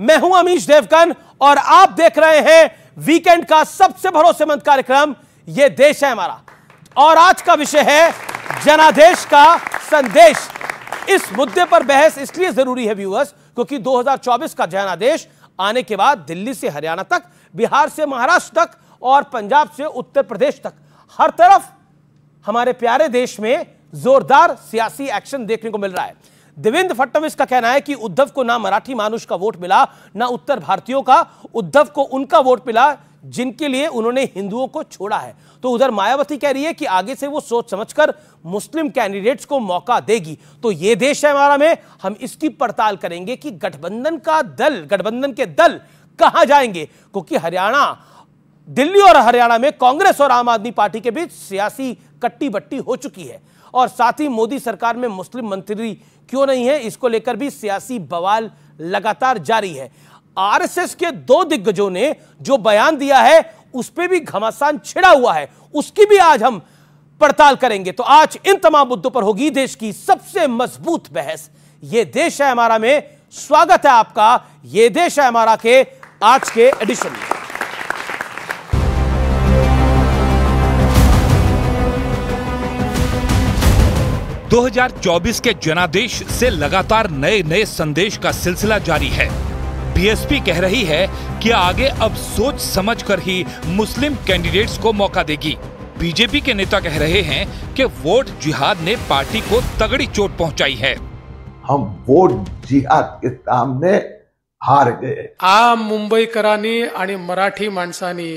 मैं हूं अमीश देवकन और आप देख रहे हैं वीकेंड का सबसे भरोसेमंद कार्यक्रम यह देश है हमारा और आज का विषय है जनादेश का संदेश इस मुद्दे पर बहस इसलिए जरूरी है व्यूअर्स क्योंकि 2024 का जनादेश आने के बाद दिल्ली से हरियाणा तक बिहार से महाराष्ट्र तक और पंजाब से उत्तर प्रदेश तक हर तरफ हमारे प्यारे देश में जोरदार सियासी एक्शन देखने को मिल रहा है देवेंद्र फडणवीस का कहना है कि उद्धव को ना मराठी मानुष का वोट मिला ना उत्तर भारतीयों का उद्धव को उनका वोट मिला जिनके लिए उन्होंने हिंदुओं को छोड़ा है तो उधर मायावती कह रही है कि आगे से वो सोच समझकर मुस्लिम कैंडिडेट्स को मौका देगी तो ये देश है हमारा में हम इसकी पड़ताल करेंगे कि गठबंधन का दल गठबंधन के दल कहां जाएंगे क्योंकि हरियाणा दिल्ली और हरियाणा में कांग्रेस और आम आदमी पार्टी के बीच सियासी कट्टी बट्टी हो चुकी है और साथ ही मोदी सरकार में मुस्लिम मंत्री क्यों नहीं है इसको लेकर भी सियासी बवाल लगातार जारी है आरएसएस के दो दिग्गजों ने जो बयान दिया है उस पर भी घमासान छिड़ा हुआ है उसकी भी आज हम पड़ताल करेंगे तो आज इन तमाम मुद्दों पर होगी देश की सबसे मजबूत बहस ये देश है हमारा में स्वागत है आपका यह देश है हमारा के आज के एडिशन में 2024 के जनादेश से लगातार नए नए संदेश का सिलसिला जारी है बीएसपी कह रही है कि आगे अब सोच समझ कर ही मुस्लिम कैंडिडेट्स को मौका देगी बीजेपी के नेता कह रहे हैं कि वोट जिहाद ने पार्टी को तगड़ी चोट पहुंचाई है हम वोट जिहाद के सामने हार गए आम मुंबईकरानी आणि मराठी मानसानी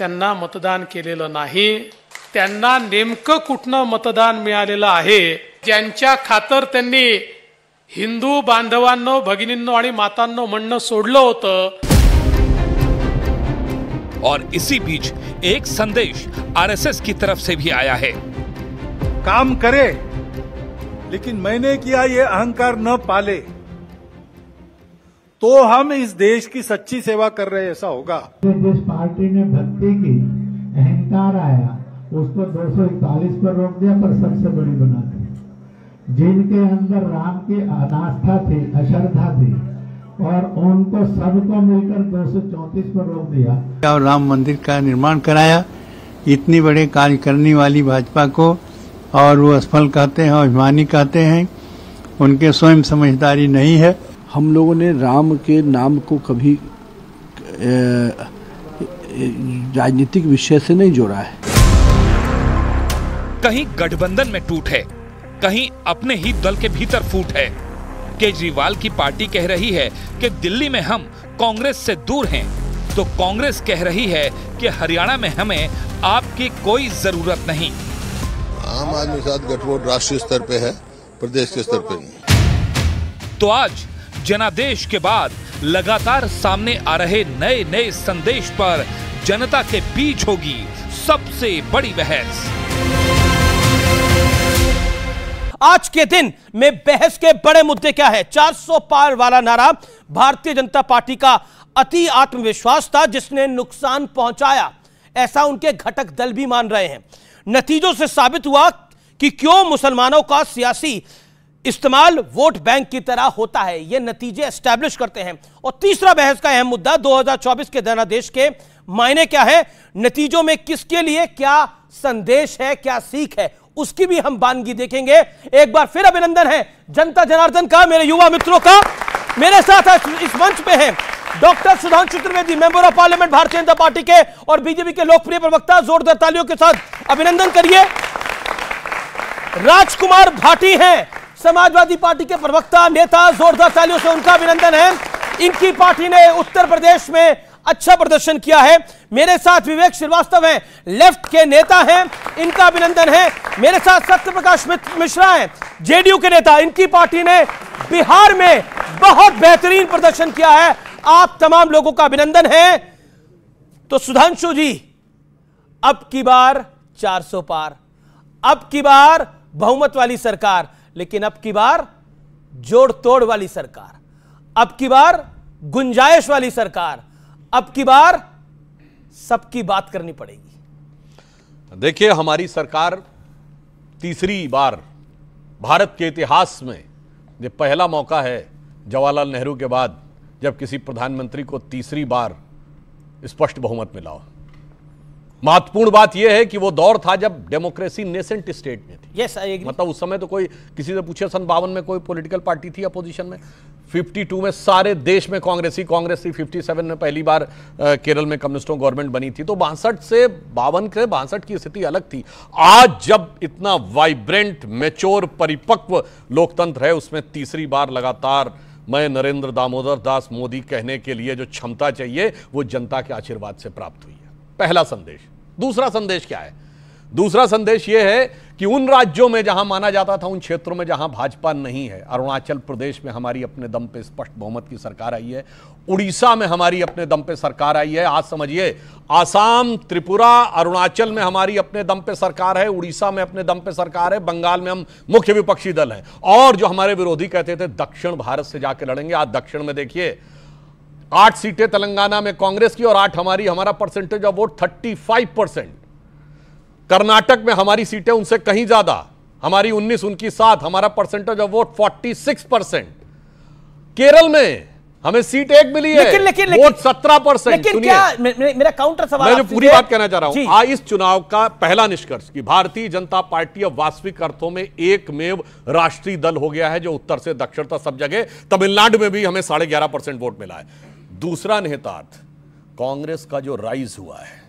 मतदान मतदान लिए नहीं त्यांना नेमकं मतदान मिला आहे खातर हिंदू बधवानो भगिनींनो आणि मातांनो म्हणणं सोडलं होतं और इसी बीच एक संदेश आरएसएस की तरफ से भी आया है काम करे लेकिन मैंने किया ये अहंकार न पाले तो हम इस देश की सच्ची सेवा कर रहे ऐसा होगा जिस पार्टी ने भक्ति की अहंकार आया उसको दो सौ पर रोक दिया पर सबसे बड़ी बना दी जिनके अंदर राम की अनास्था थी अश्रद्धा थी और उनको सबको मिलकर दो पर रोक दिया और राम मंदिर का निर्माण कराया इतनी बड़े कार्य करने वाली भाजपा को और वो असफल कहते हैं अभिमानी कहते हैं उनके स्वयं समझदारी नहीं है हम लोगों ने राम के नाम को कभी राजनीतिक विषय से नहीं जोड़ा है कहीं गठबंधन में टूट है कहीं अपने ही दल के भीतर फूट है केजरीवाल की पार्टी कह रही है कि दिल्ली में हम कांग्रेस से दूर हैं तो कांग्रेस कह रही है कि हरियाणा में हमें आपकी कोई जरूरत नहीं आम आदमी साथ गठजोड़ राष्ट्रीय स्तर पे है प्रदेश के स्तर पे नहीं तो आज जनादेश के बाद लगातार सामने आ रहे नए नए संदेश पर जनता के बीच होगी सबसे बड़ी बहस आज के दिन में बहस के बड़े मुद्दे क्या है 400 पार वाला नारा भारतीय जनता पार्टी का अति आत्मविश्वास था जिसने नुकसान पहुंचाया ऐसा उनके घटक दल भी मान रहे हैं नतीजों से साबित हुआ कि क्यों मुसलमानों का सियासी इस्तेमाल वोट बैंक की तरह होता है ये नतीजे एस्टैब्लिश करते हैं और तीसरा बहस का अहम मुद्दा 2024 के जनादेश के मायने क्या है नतीजों में किसके लिए क्या संदेश है क्या सीख है उसकी भी हम बानगी देखेंगे एक बार फिर अभिनंदन है जनता जनार्दन का मेरे युवा मित्रों का मेरे साथ इस मंच पे है doctor Sudhanshu Chaturvedi member of parliament Bharatiya Janata party के और बीजेपी के लोकप्रिय प्रवक्ता जोरदार तालियों के साथ अभिनंदन करिए राजकुमार भाटी हैं समाजवादी पार्टी के प्रवक्ता नेता जोरदार तालियों से उनका अभिनंदन है इनकी पार्टी ने उत्तर प्रदेश में अच्छा प्रदर्शन किया है मेरे साथ विवेक श्रीवास्तव हैं लेफ्ट के नेता हैं इनका अभिनंदन है मेरे साथ सत्य प्रकाश मिश्रा हैं जेडीयू के नेता इनकी पार्टी ने बिहार में बहुत बेहतरीन प्रदर्शन किया है आप तमाम लोगों का अभिनंदन है तो सुधांशु जी अब की बार 400 पार अब की बार बहुमत वाली सरकार लेकिन अब की बार जोड़ तोड़ वाली सरकार अब की बार गुंजाइश वाली सरकार अब की बार सबकी बात करनी पड़ेगी देखिए हमारी सरकार तीसरी बार भारत के इतिहास में ये पहला मौका है जवाहरलाल नेहरू के बाद जब किसी प्रधानमंत्री को तीसरी बार स्पष्ट बहुमत मिला हो महत्वपूर्ण बात यह है कि वो दौर था जब डेमोक्रेसी नेसेंट स्टेट में थी yes, मतलब उस समय तो कोई किसी से पूछे सन बावन में कोई पॉलिटिकल पार्टी थी अपोजिशन में 52 में सारे देश में कांग्रेस ही कांग्रेस थी 57 में पहली बार केरल में कम्युनिस्टों गवर्नमेंट बनी थी तो बासठ से बावन से बासठ की स्थिति अलग थी आज जब इतना वाइब्रेंट मेच्योर परिपक्व लोकतंत्र है उसमें तीसरी बार लगातार मैं नरेंद्र दामोदर दास मोदी कहने के लिए जो क्षमता चाहिए वो जनता के आशीर्वाद से प्राप्त हुई है पहला संदेश दूसरा संदेश क्या है दूसरा संदेश यह है कि उन राज्यों में जहां माना जाता था उन क्षेत्रों में जहां भाजपा नहीं है अरुणाचल प्रदेश में हमारी अपने दम पे स्पष्ट बहुमत की सरकार आई है उड़ीसा में हमारी अपने दम पे सरकार आई है आज समझिए आसाम त्रिपुरा अरुणाचल में हमारी अपने दम पे सरकार है उड़ीसा में अपने दम पे सरकार है बंगाल में हम मुख्य विपक्षी दल हैं और जो हमारे विरोधी कहते थे दक्षिण भारत से जाकर लड़ेंगे आज दक्षिण में देखिए आठ सीटें तेलंगाना में कांग्रेस की और आठ हमारी हमारा percentage of vote thirty five percent Karnataka में हमारी सीटें उनसे कहीं ज्यादा हमारी 19 उनकी सात हमारा percentage of vote 46 percent Kerala में हमें सीट एक मिली है लेकिन, लेकिन, वोट सत्रह परसेंट मेरा काउंटर सवाल मैं जो पूरी बात कहना चाह रहा हूं आ इस चुनाव का पहला निष्कर्ष कि भारतीय जनता पार्टी अब वास्तविक अर्थों में एक मेव राष्ट्रीय दल हो गया है जो उत्तर से दक्षिण तक सब जगह तमिलनाडु में भी हमें साढ़े ग्यारह परसेंट वोट मिला है दूसरा निहितार्थ कांग्रेस का जो राइज हुआ है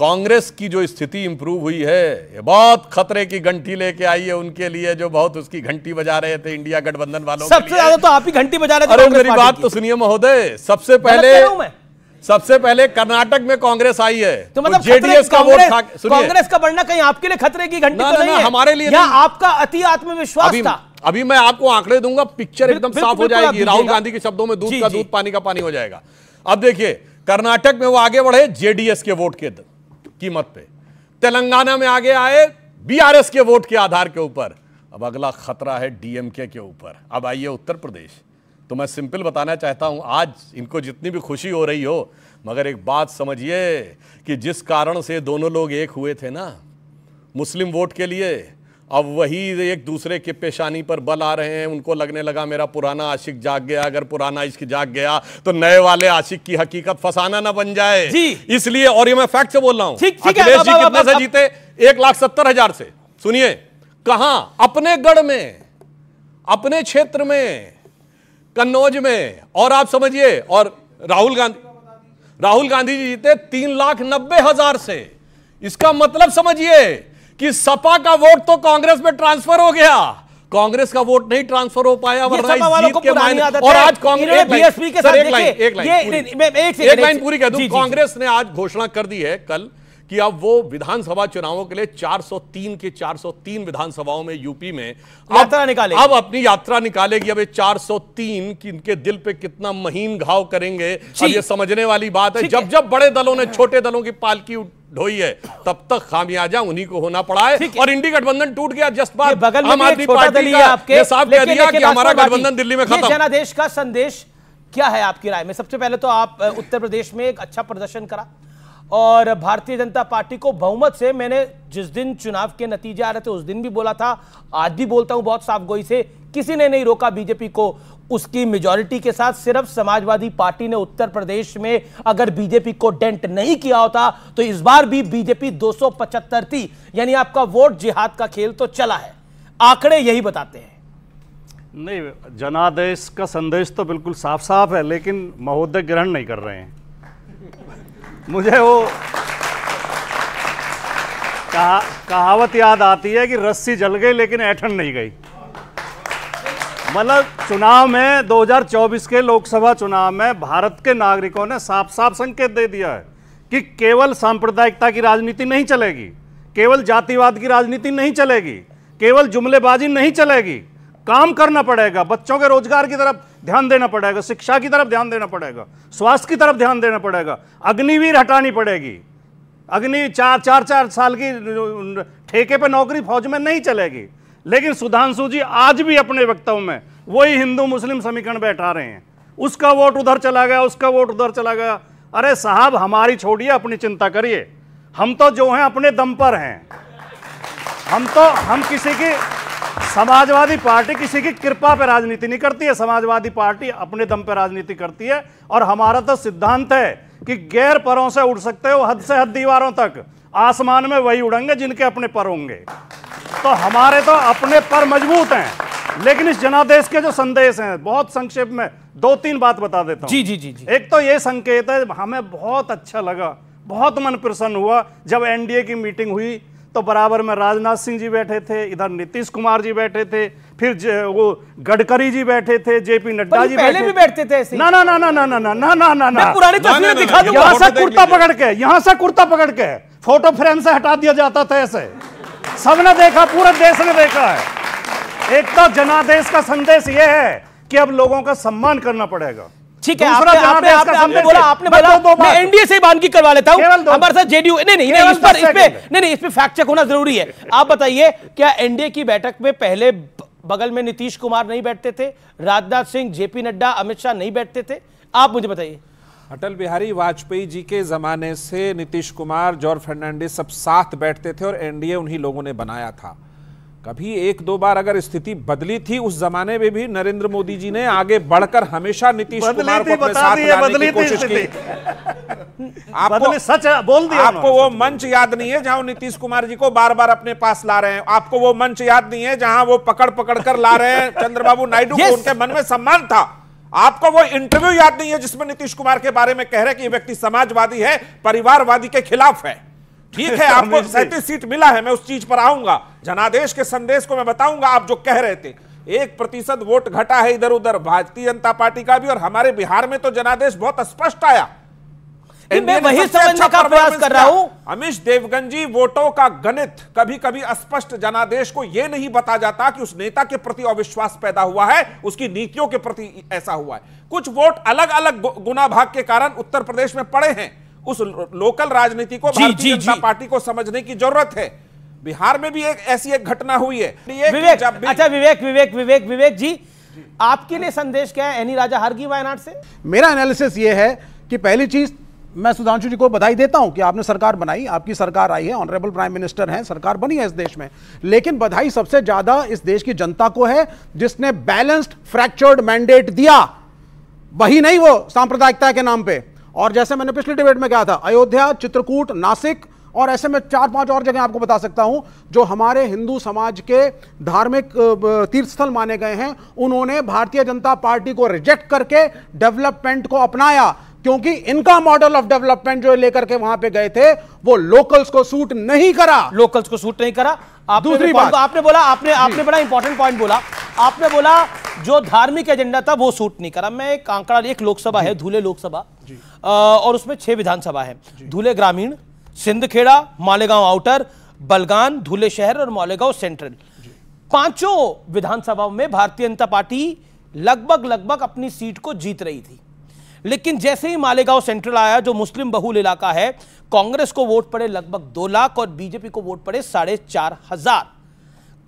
कांग्रेस की जो स्थिति इंप्रूव हुई है ये बहुत खतरे की घंटी लेके आई है उनके लिए जो बहुत उसकी घंटी बजा रहे थे इंडिया गठबंधन वालों सबसे ज्यादा तो आप ही घंटी बजा रहे थे अरे मेरी बात तो सुनिए महोदय सबसे पहले सबसे पहले कर्नाटक में कांग्रेस आई है तो मतलब जेडीएस का वोट कांग्रेस का बढ़ना कहीं आपके लिए खतरे की घंटी तो नहीं है हमारे लिए आपका अति आत्मविश्वास अभी, था अभी मैं आपको आंकड़े दूंगा पिक्चर एकदम साफ हो जाएगी राहुल गांधी के शब्दों में दूध का दूध पानी का पानी हो जाएगा अब देखिए कर्नाटक में वो आगे बढ़े जेडीएस के वोट के कीमत पे तेलंगाना में आगे आए बीआरएस के वोट के आधार के ऊपर अब अगला खतरा है डीएमके के ऊपर अब आइए उत्तर प्रदेश तो मैं सिंपल बताना चाहता हूं आज इनको जितनी भी खुशी हो रही हो मगर एक बात समझिए कि जिस कारण से दोनों लोग एक हुए थे ना मुस्लिम वोट के लिए अब वही एक दूसरे के पेशानी पर बल आ रहे हैं उनको लगने लगा मेरा पुराना आशिक जाग गया अगर पुराना इश्क जाग गया तो नए वाले आशिक की हकीकत फसाना ना बन जाए इसलिए और ये मैं फैक्ट से बोल रहा ठीक अखिलेश जी कितने से जीते एक लाख सत्तर हजार से सुनिए कहा अपने गढ़ में अपने क्षेत्र में कन्नौज में और आप समझिए और राहुल गांधी राहुल गांधी जी जीते तीन लाख नब्बे हजार से इसका मतलब समझिए कि सपा का वोट तो कांग्रेस में ट्रांसफर हो गया कांग्रेस का वोट नहीं ट्रांसफर हो पाया वरना जीत के मायने और आज कांग्रेस बीएसपी के साथ एक लाइन एक लाइन एक लाइन पूरी कह दूं कांग्रेस ने आज घोषणा कर दी है कल कि अब वो विधानसभा चुनावों के लिए 403 के 403 विधानसभाओं में यूपी में यात्रा निकाले अब अपनी यात्रा निकालेगी अब ये 403 कि इनके दिल पे कितना महीन घाव करेंगे अब ये समझने वाली बात है जब जब बड़े दलों ने छोटे दलों की पालकी ढोई है तब तक खामियाजा उन्हीं को होना पड़ा है और इंडी गठबंधन टूट गया जसपाल बगल आम आदमी पार्टी का हमारा गठबंधन दिल्ली में खत्म जनादेश का संदेश क्या है आपकी राय में सबसे पहले तो आप उत्तर प्रदेश में एक अच्छा प्रदर्शन करा और भारतीय जनता पार्टी को बहुमत से मैंने जिस दिन चुनाव के नतीजे आ रहे थे उस दिन भी बोला था आज भी बोलता हूं बहुत साफ गोई से किसी ने नहीं रोका बीजेपी को उसकी मेजोरिटी के साथ सिर्फ समाजवादी पार्टी ने उत्तर प्रदेश में अगर बीजेपी को डेंट नहीं किया होता तो इस बार भी बीजेपी दो थी यानी आपका वोट जिहाद का खेल तो चला है आंकड़े यही बताते हैं नहीं जनादेश का संदेश तो बिल्कुल साफ साफ है लेकिन महोदय ग्रहण नहीं कर रहे हैं मुझे वो कहावत याद आती है कि रस्सी जल गई लेकिन ऐठन नहीं गई मतलब चुनाव में 2024 के लोकसभा चुनाव में भारत के नागरिकों ने साफ साफ संकेत दे दिया है कि केवल सांप्रदायिकता की राजनीति नहीं चलेगी केवल जातिवाद की राजनीति नहीं चलेगी केवल जुमलेबाजी नहीं चलेगी काम करना पड़ेगा बच्चों के रोजगार की तरफ ध्यान देना पड़ेगा शिक्षा की तरफ ध्यान देना पड़ेगा स्वास्थ्य की तरफ ध्यान देना पड़ेगा अग्निवीर हटानी पड़ेगी अग्नि चार चार चार साल की ठेके पे नौकरी फौज में नहीं चलेगी लेकिन सुधांशु जी आज भी अपने वक्तव्य में वही हिंदू मुस्लिम समीकरण बैठा रहे हैं उसका वोट उधर चला गया उसका वोट उधर चला गया अरे साहब हमारी छोड़िए अपनी चिंता करिए हम तो जो हैं अपने दम पर हैं हम तो हम किसी की समाजवादी पार्टी किसी की कृपा पे राजनीति नहीं करती है समाजवादी पार्टी अपने दम पे राजनीति करती है और हमारा तो सिद्धांत है कि गैर परों से उड़ सकते हो हद से हद दीवारों तक आसमान में वही उड़ेंगे जिनके अपने पर होंगे तो हमारे तो अपने पर मजबूत हैं लेकिन इस जनादेश के जो संदेश हैं बहुत संक्षेप में दो तीन बात बता देता हूं जी जी जी जी एक तो ये संकेत है हमें बहुत अच्छा लगा बहुत मन प्रसन्न हुआ जब एनडीए की मीटिंग हुई तो बराबर में राजनाथ सिंह जी बैठे थे इधर नीतीश कुमार जी बैठे थे फिर वो गडकरी जी बैठे थे जेपी नड्डा जी पहले भी बैठते थे ना ना ना ना ना ना ना ना ना ना ना पुरानी तस्वीर दिखा दो यहाँ से कुर्ता पकड़ के यहाँ से कुर्ता पकड़ के फोटो फ्रेम से हटा दिया जाता था ऐसे सबने देखा पूरे देश ने देखा है एक तो जनादेश का संदेश यह है कि अब लोगों का सम्मान करना पड़ेगा ठीक है आपने आपने आपने आपने बोला आपने तो बोला मैं एनडीए से बांध की करवा लेता हूं हमारे साथ जेडीयू नहीं नहीं नहीं इस पर इस पे नहीं नहीं इस पे फैक्ट चेक होना जरूरी है आप बताइए क्या एनडीए की बैठक में पहले बगल में नीतीश कुमार नहीं बैठते थे राजनाथ सिंह जेपी नड्डा अमित शाह नहीं बैठते थे आप मुझे बताइए अटल बिहारी वाजपेयी जी के जमाने से नीतीश कुमार जॉर्ज फर्नांडिस सब साथ बैठते थे और एनडीए उन्हीं लोगों ने बनाया था कभी एक दो बार अगर स्थिति बदली थी उस जमाने में भी नरेंद्र मोदी जी ने आगे बढ़कर हमेशा नीतीश कुमार को अपने साथ लाने की कोशिश की आपको सच बोल दिया आपको वो मंच याद नहीं है जहां नीतीश कुमार जी को बार बार अपने पास ला रहे हैं आपको वो मंच याद नहीं है जहां वो पकड़ पकड़ कर ला रहे हैं चंद्रबाबू नायडू को उनके मन में सम्मान था आपको वो इंटरव्यू याद नहीं है जिसमें नीतीश कुमार के बारे में कह रहे कि व्यक्ति समाजवादी है परिवारवादी के खिलाफ है ठीक है आपको सैंतीस सीट मिला है मैं उस चीज पर आऊंगा जनादेश के संदेश को मैं बताऊंगा आप जो कह रहे थे एक प्रतिशत वोट घटा है इधर उधर भारतीय जनता पार्टी का भी और हमारे बिहार में तो जनादेश बहुत स्पष्ट आया वही अच्छा समझने का प्रयास कर रहा हूं अमिश देवगंजी वोटों का गणित कभी कभी स्पष्ट जनादेश को यह नहीं बता जाता कि उस नेता के प्रति अविश्वास पैदा हुआ है उसकी नीतियों के प्रति ऐसा हुआ है कुछ वोट अलग अलग गुना भाग के कारण उत्तर प्रदेश में पड़े हैं उस लोकल राजनीति को भारतीय जनता पार्टी को समझने की जरूरत है बिहार में भी एक ऐसी एक घटना हुई है विवेक अच्छा विवेक विवेक विवेक विवेक जी आपके लिए संदेश क्या है एनी राजा हरगी वायनाड से मेरा एनालिसिस ये है कि पहली चीज मैं सुधांशु जी को बधाई देता हूं कि आपने सरकार बनाई आपकी सरकार आई है ऑनरेबल प्राइम मिनिस्टर हैं सरकार बनी है इस देश में लेकिन बधाई सबसे ज्यादा इस देश की जनता को है जिसने बैलेंस्ड फ्रैक्चर्ड मैंडेट दिया वही नहीं वो सांप्रदायिकता के नाम पे और जैसे मैंने पिछले डिबेट में कहा था अयोध्या चित्रकूट नासिक और ऐसे में चार पांच और जगह आपको बता सकता हूं जो हमारे हिंदू समाज के धार्मिक तीर्थस्थल माने गए हैं उन्होंने भारतीय जनता पार्टी को रिजेक्ट करके डेवलपमेंट को अपनाया क्योंकि इनका मॉडल ऑफ डेवलपमेंट जो लेकर के वहां पे गए थे वो लोकल्स को सूट नहीं करा लोकल्स को सूट नहीं करा आपने दूसरी बात आपने बोला आपने आपने बड़ा इंपॉर्टेंट पॉइंट बोला आपने बोला जो धार्मिक एजेंडा था वो सूट नहीं करा मैं एक आंकड़ा एक लोकसभा है धूले लोकसभा और उसमें छह विधानसभा है धूले ग्रामीण सिंधखेड़ा मालेगांव आउटर बलगान धूले शहर और मालेगांव सेंट्रल पांचों विधानसभाओं में भारतीय जनता पार्टी लगभग लगभग अपनी सीट को जीत रही थी लेकिन जैसे ही मालेगांव सेंट्रल आया जो मुस्लिम बहुल इलाका है कांग्रेस को वोट पड़े लगभग दो लाख और बीजेपी को वोट पड़े साढ़े चार हजार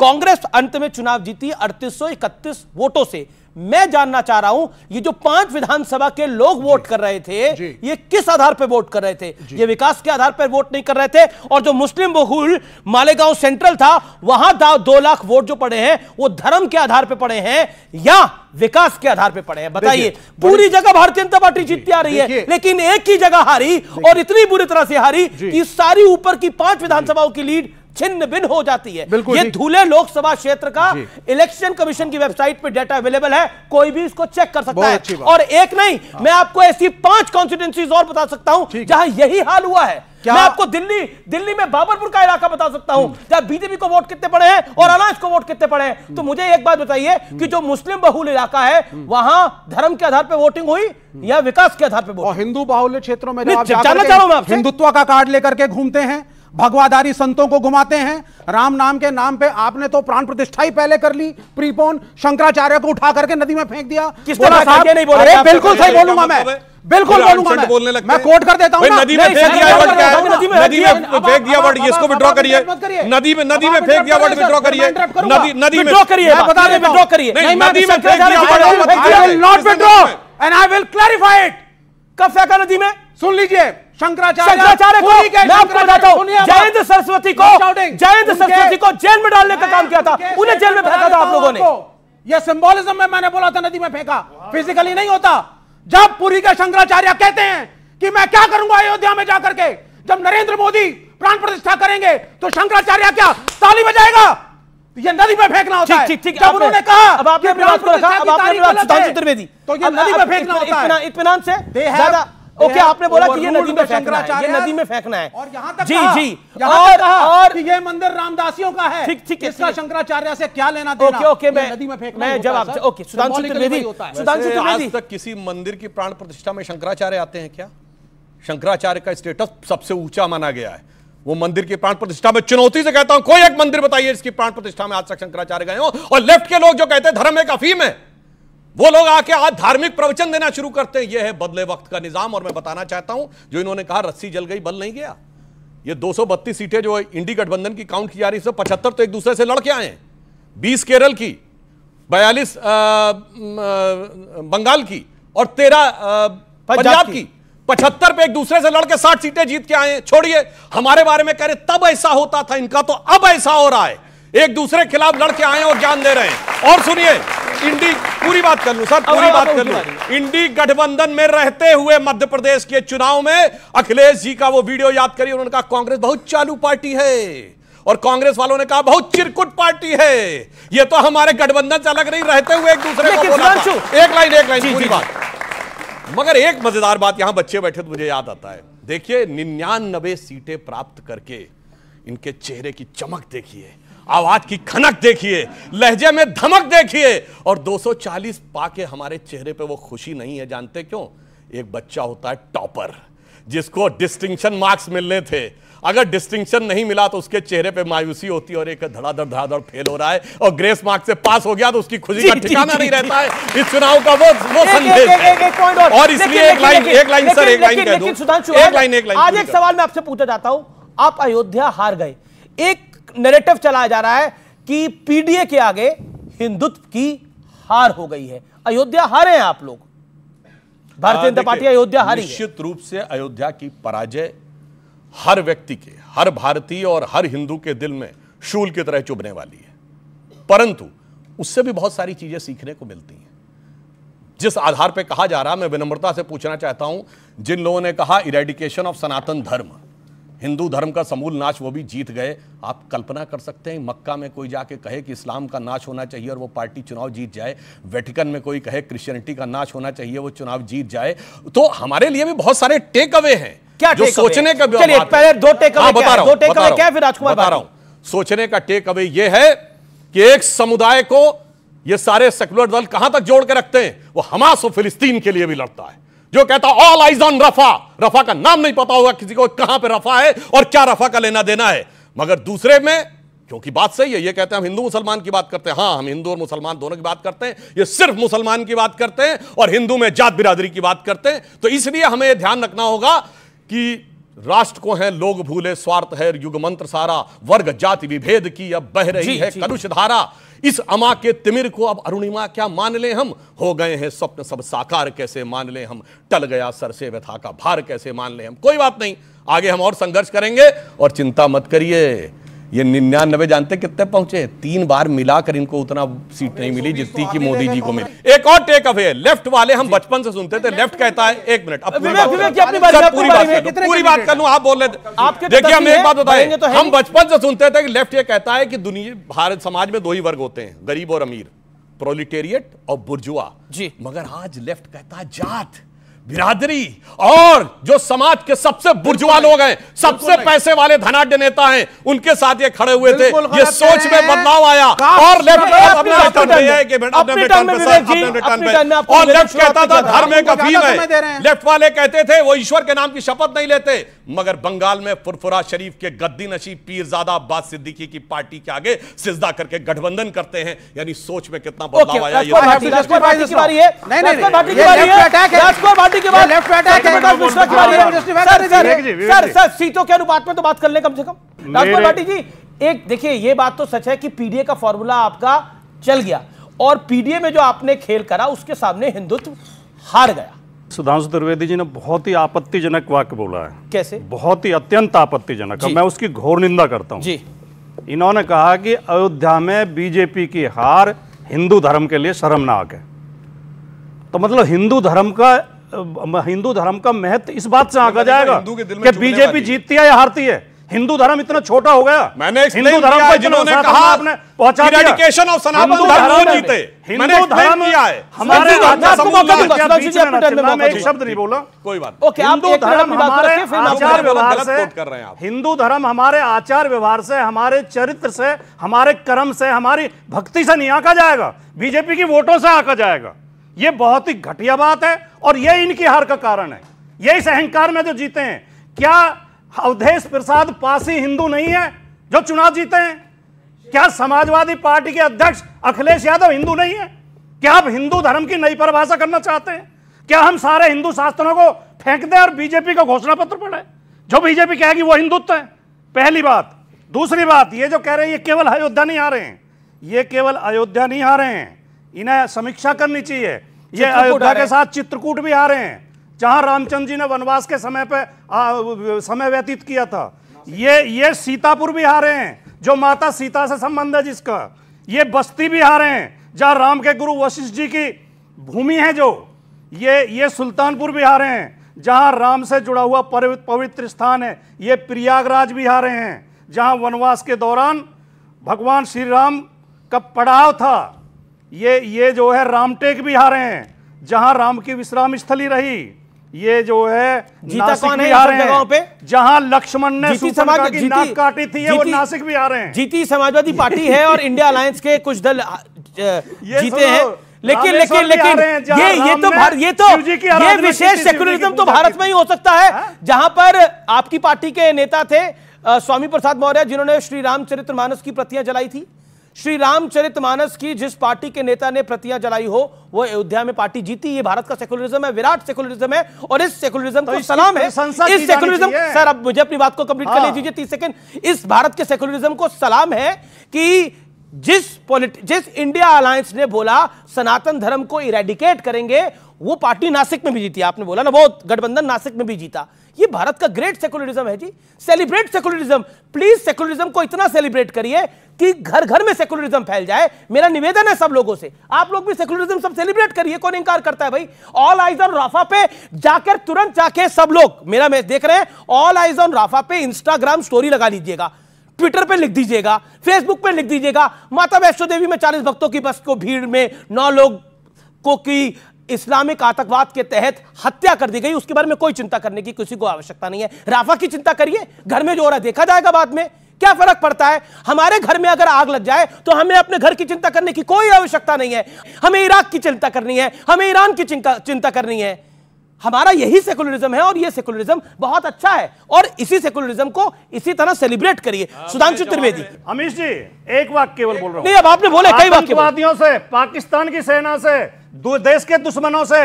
कांग्रेस अंत में चुनाव जीती अड़तीस वोटों से मैं जानना चाह रहा हूं ये जो पांच विधानसभा के लोग वोट कर रहे थे ये किस आधार पर वोट कर रहे थे ये विकास के आधार पर वोट नहीं कर रहे थे और जो मुस्लिम बहुल मालेगांव सेंट्रल था वहां दो लाख वोट जो पड़े हैं वो धर्म के आधार पर पड़े हैं या विकास के आधार पर पड़े हैं बताइए पूरी जगह भारतीय जनता पार्टी जीतती आ रही है लेकिन एक ही जगह हारी और इतनी बुरी तरह से हारी कि सारी ऊपर की पांच विधानसभाओं की लीड छिन्न भिन्न हो जाती है ये धूले लोकसभा क्षेत्र का इलेक्शन कमीशन की वेबसाइट पर डेटा अवेलेबल है कोई भी इसको चेक कर सकता है और एक नहीं हाँ। मैं आपको ऐसी पांच कॉन्स्टिट्यूंसीज और बता सकता हूं जहां यही हाल हुआ है मैं आपको दिल्ली दिल्ली में बाबरपुर का इलाका बता सकता हूं हम्म। जहां बीजेपी को वोट कितने पड़े हैं और अनाज को वोट कितने पड़े हैं तो हम्म। मुझे एक बात बताइए हम्म। कि जो मुस्लिम बहुल इलाका है वहां धर्म के आधार पर वोटिंग हुई या विकास के आधार पर हिंदू बाहुल्य क्षेत्रों में हिंदुत्व का कार्ड लेकर के घूमते हैं भगवादारी संतों को घुमाते हैं राम नाम के नाम पे आपने तो प्राण प्रतिष्ठा ही पहले कर ली प्रीपोन शंकराचार्य को उठा करके नदी में फेंक दिया किस तरह साहब नहीं बोल रहे बिल्कुल सही बोलूंगा मैं बिल्कुल बोलूंगा बोलने लगा मैं कोट कर देता हूं नदी में फेंक दिया वर्ड क्या है नदी में फेंक दिया वर्ड इसको विड्रॉ करिए नदी में नदी में फेंक दिया वर्ड विड्रॉ करिए नदी नदी में विड्रॉ करिए बता दे विड्रॉ करिए नहीं नदी में फेंक दिया word I will not withdraw and I will clarify it कब फेंका नदी में सुन लीजिए शंकराचार्य को मैं आपको बताता हूँ जयंत सरस्वती को जयंत सरस्वती को जेल में डालने का काम किया था उन्हें जेल में फेंका था आप लोगों ने यह सिंबोलिज्म में मैंने बोला था नदी में फेंका फिजिकली नहीं होता जब पुरी के शंकराचार्य कहते हैं कि मैं क्या करूंगा अयोध्या में जाकर के जब नरेंद्र मोदी प्राण प्रतिष्ठा करेंगे तो शंकराचार्य क्या ताली बजाएगा ये नदी में फेंकना होता ठीक, ठीक, ठीक, उन्होंने कहा अब आपने को रखा अब आपने सुधांशु त्रिवेदी तो ये नदी में फेंकना होता है इतना से ओके आपने बोला कि ये नदी में फेंकना है ये नदी में फेंकना है और यहाँ तक जी जी और और ये मंदिर रामदासियों का है ठीक ठीक इसका शंकराचार्य से क्या लेना देना ओके ओके मैं नदी में फेंकना मैं जब आपसे ओके सुधांशु त्रिवेदी सुधांशु त्रिवेदी आज तक किसी मंदिर की प्राण प्रतिष्ठा में शंकराचार्य आते हैं क्या शंकराचार्य का स्टेटस सबसे ऊंचा माना गया है वो मंदिर की प्राण प्रतिष्ठा में चुनौती से कहता हूं कोई एक मंदिर बताइए इसकी प्राण प्रतिष्ठा में आज तक शंकराचार्य गए हो और लेफ्ट के लोग जो कहते हैं धर्म एक अफीम है वो लोग आके आज धार्मिक प्रवचन देना शुरू करते हैं ये है बदले वक्त का निजाम और मैं बताना चाहता हूं जो इन्होंने कहा रस्सी जल गई बल नहीं गया ये 232 सीटें जो इंडी गठबंधन की काउंट की जा रही है पचहत्तर तो एक दूसरे से लड़के आए हैं बीस केरल की बयालीस बंगाल की और तेरह पंजाब की पचहत्तर पे एक दूसरे से लड़के साठ सीटें जीत के आए हैं छोड़िए हमारे बारे में कह रहे तब ऐसा होता था इनका तो अब ऐसा हो रहा है एक दूसरे के खिलाफ लड़के आए और जान दे रहे हैं और सुनिए इंडी पूरी बात कर लू सर पूरी बात कर लू इंडी गठबंधन में रहते हुए मध्य प्रदेश के चुनाव में अखिलेश जी का वो वीडियो याद करिए उन्होंने कहा कांग्रेस बहुत चालू पार्टी है और कांग्रेस वालों ने कहा बहुत चिरकुट पार्टी है ये तो हमारे गठबंधन से अलग नहीं रहते हुए एक दूसरे को बोला एक लाइन एक लाइन पूरी बात मगर एक मजेदार बात यहां बच्चे बैठे तो मुझे याद आता है देखिए निन्यानबे सीटें प्राप्त करके इनके चेहरे की चमक देखिए आवाज की खनक देखिए लहजे में धमक देखिए और 240 पाके हमारे चेहरे पे वो खुशी नहीं है जानते क्यों एक बच्चा होता है टॉपर जिसको डिस्टिंक्शन मार्क्स मिलने थे अगर डिस्टिंक्शन नहीं मिला तो उसके चेहरे पे मायूसी होती है और एक धड़ाधड़ धड़ाधड़ फेल हो रहा है और ग्रेस मार्क से पास हो गया तो उसकी खुशी का ठिकाना नहीं रहता है इस चुनाव का वो वो संदेश और इसलिए एक लाइन एक लाइन सर एक लाइन एक लाइन एक लाइन आज एक सवाल मैं आपसे पूछा जाता हूं आप अयोध्या हार गए एक नैरेटिव चलाया जा रहा है कि पीडीए के आगे हिंदुत्व की हार हो गई है अयोध्या हारे हैं आप लोग भारतीय हाँ, जनता पार्टी अयोध्या हारी निश्चित रूप से अयोध्या की पराजय हर व्यक्ति के हर भारतीय और हर हिंदू के दिल में शूल की तरह चुभने वाली है परंतु उससे भी बहुत सारी चीजें सीखने को मिलती हैं जिस आधार पर कहा जा रहा मैं विनम्रता से पूछना चाहता हूं जिन लोगों ने कहा इरेडिकेशन ऑफ सनातन धर्म हिंदू धर्म का समूल नाश वो भी जीत गए आप कल्पना कर सकते हैं मक्का में कोई जाके कहे कि इस्लाम का नाश होना चाहिए और वो पार्टी चुनाव जीत जाए वेटिकन में कोई कहे क्रिश्चियनिटी का नाश होना चाहिए वो चुनाव जीत जाए तो हमारे लिए भी बहुत सारे टेक अवे हैं क्या जो सोचने का चलिए पहले दो हाँ, टेक अवे बता रहा हूं टेक अवे क्या फिर राजकुमार बता रहा हूं सोचने का टेक अवे ये है कि एक समुदाय को ये सारे सेकुलर दल कहां तक जोड़ के रखते हैं वो हमास और फिलिस्तीन के लिए भी लड़ता है जो कहता all eyes on Rafah Rafah का नाम नहीं पता होगा किसी को कहां पे रफा है और क्या रफा का लेना देना है मगर दूसरे में क्योंकि बात सही है ये कहते हैं हम हिंदू मुसलमान की बात करते हैं हाँ हम हिंदू और मुसलमान दोनों की बात करते हैं ये सिर्फ मुसलमान की बात करते हैं और हिंदू में जात बिरादरी की बात करते हैं तो इसलिए हमें यह ध्यान रखना होगा कि राष्ट्र को है लोग भूले स्वार्थ है युग मंत्र सारा वर्ग जाति विभेद की अब बह रही है कलुष धारा इस अमा के तिमिर को अब अरुणिमा क्या मान लें हम हो गए हैं स्वप्न सब साकार कैसे मान लें हम टल गया सर से व्यथा का भार कैसे मान लें हम कोई बात नहीं आगे हम और संघर्ष करेंगे और चिंता मत करिए ये निन्यानबे जानते कितने पहुंचे तीन बार मिलाकर इनको उतना सीट नहीं मिली जितनी की मोदी जी को मिली एक और टेक अवे लेफ्ट वाले हम बचपन से सुनते थे लेफ्ट कहता है एक मिनट पूरी बात कर लू आप बोल रहे थे देखिए हम एक बात तो हम बचपन से सुनते थे लेफ्ट ये कहता है कि दुनिया भारत समाज में दो ही वर्ग होते हैं गरीब और अमीर प्रोलिटेरियट और बुर्जुआ जी मगर आज लेफ्ट कहता है जात बिरादरी और जो समाज के सबसे बुर्जुआ लोग हैं सबसे पैसे वाले धनाढ़ नेता हैं उनके साथ ये खड़े हुए थे ये सोच में बदलाव आया और लेफ्ट और लेफ्ट कहता था धर्म एक अपील है लेफ्ट वाले कहते थे वो ईश्वर के नाम की शपथ नहीं लेते मगर बंगाल में फुरफुरा शरीफ के गद्दी नशीब पीरजादा अब्बास सिद्दीकी की पार्टी के आगे सिजदा करके गठबंधन करते हैं यानी सोच में कितना बदलाव आया ये पार्टी के बाद लेफ्ट सर सर सीटों के अनुपात में तो बात कर ले कम से कम राजपाल भाटी जी एक देखिए ये बात तो सच है कि पीडीए का फॉर्मूला आपका चल गया और पीडीए में जो आपने खेल करा उसके सामने हिंदुत्व हार गया सुधांशु त्रिवेदी जी ने बहुत ही आपत्तिजनक वाक्य बोला है कैसे बहुत ही अत्यंत आपत्तिजनक मैं उसकी घोर निंदा करता हूँ जी इन्होंने कहा कि अयोध्या में बीजेपी की हार हिंदू धर्म के लिए शर्मनाक है तो मतलब हिंदू धर्म का हिंदू धर्म का महत्व इस बात से आंका जाएगा कि बीजेपी जीतती है या हारती है हिंदू धर्म इतना छोटा हो गया मैंने हिंदू धर्म को जिन्होंने कहा आपने पहुंचा दिया ऑफ सनातन धर्म जीते हिंदू धर्म किया है हमारे में एक शब्द नहीं बोला कोई बात ओके हिंदू धर्म हमारे आचार व्यवहार से कर रहे हैं आप हिंदू धर्म हमारे आचार व्यवहार से हमारे चरित्र से हमारे कर्म से हमारी भक्ति से नहीं आका जाएगा बीजेपी की वोटों से आका जाएगा यह बहुत ही घटिया बात है और यह इनकी हार का कारण है यह इस अहंकार में जो जीते हैं क्या अवधेश प्रसाद पासी हिंदू नहीं है जो चुनाव जीते हैं क्या समाजवादी पार्टी के अध्यक्ष अखिलेश यादव हिंदू नहीं है क्या आप हिंदू धर्म की नई परिभाषा करना चाहते हैं क्या हम सारे हिंदू शास्त्रों को फेंक दें और बीजेपी का घोषणा पत्र पढ़े जो बीजेपी कहेगी वो हिंदुत्व है पहली बात दूसरी बात ये जो कह रहे हैं ये केवल अयोध्या नहीं आ रहे हैं ये केवल अयोध्या नहीं आ रहे हैं इन्हें समीक्षा करनी चाहिए ये अयोध्या के साथ चित्रकूट भी आ रहे हैं जहां रामचंद्र जी ने वनवास के समय पे आ, समय व्यतीत किया था ये ये सीतापुर भी आ रहे हैं जो माता सीता से संबंध है जिसका ये बस्ती भी आ रहे हैं जहां राम के गुरु वशिष्ठ जी की भूमि है जो ये ये सुल्तानपुर भी आ रहे हैं जहां राम से जुड़ा हुआ पवित्र स्थान है ये प्रयागराज भी आ रहे हैं जहां वनवास के दौरान भगवान श्री राम का पड़ाव था ये ये जो है रामटेक भी हारे हैं जहां राम की विश्राम स्थली रही ये जो है जीता कौन है जगहों पे जहां लक्ष्मण ने समाज की जीती, नाक काटी थी जीती, वो नासिक भी आ रहे हैं जीती समाजवादी पार्टी है और इंडिया अलायंस के कुछ दल जीते हैं लेकिन लेकिन लेकिन ये ये तो ये तो ये विशेष सेक्युलरिज्म तो भारत में ही हो सकता है हाँ। जहां पर आपकी पार्टी के नेता थे स्वामी प्रसाद मौर्य जिन्होंने श्री रामचरित्र मानस की प्रतियां जलाई थी श्री रामचरितमानस की जिस पार्टी के नेता ने प्रतियां जलाई हो वो अयोध्या में पार्टी जीती ये भारत का सेकुलरिज्म है विराट सेकुलरिज्म है और इस सेकुलरिज्म तो को सलाम है इस सेकुलरिज्म सर अब मुझे अपनी बात को कंप्लीट हाँ। कर लीजिए तीस सेकंड इस भारत के सेकुलरिज्म को सलाम है कि जिस पॉलिट जिस इंडिया अलायंस ने बोला सनातन धर्म को इरेडिकेट करेंगे वो पार्टी नासिक में भी जीती आपने बोला ना वो गठबंधन नासिक में भी जीता ये भारत का ग्रेट सेकुलरिज्म है जी सेलिब्रेट सेकुलरिज्म प्लीज सेकुलरिज्म को इतना सेलिब्रेट करिए कि घर घर में सेकुलरिज्म फैल जाए मेरा निवेदन है सब लोगों से आप लोग भी सेकुलरिज्म सब सेलिब्रेट करिए कौन इंकार करता है भाई ऑल आइज ऑन राफा पे जाकर तुरंत जाके सब लोग मेरा मैच देख रहे हैं ऑल आइज ऑन राफा पे इंस्टाग्राम स्टोरी लगा लीजिएगा ट्विटर पे लिख दीजिएगा फेसबुक पे लिख दीजिएगा माता वैष्णो देवी में चालीस भक्तों की बस को भीड़ में नौ लोग को की इस्लामिक आतंकवाद के तहत हत्या कर दी गई उसके बारे में कोई चिंता करने की किसी को आवश्यकता नहीं है राफा की चिंता करिए घर में जो हो रहा है देखा जाएगा बाद में क्या फर्क पड़ता है हमारे घर में अगर आग लग जाए तो हमें अपने घर की चिंता करने की कोई आवश्यकता नहीं है हमें इराक की चिंता करनी है हमें ईरान की चिंता करनी है हमारा यही सेकुलरिज्म है और यह सेकुलरिज्म बहुत अच्छा है और इसी सेकुलरिज्म को इसी तरह सेलिब्रेट करिए हाँ, तो सुधांशु त्रिवेदी अमीश जी एक वाक्य केवल बोल रहा हूं नहीं अब आपने बोले कई वाक्य से पाकिस्तान की सेना से देश के दुश्मनों से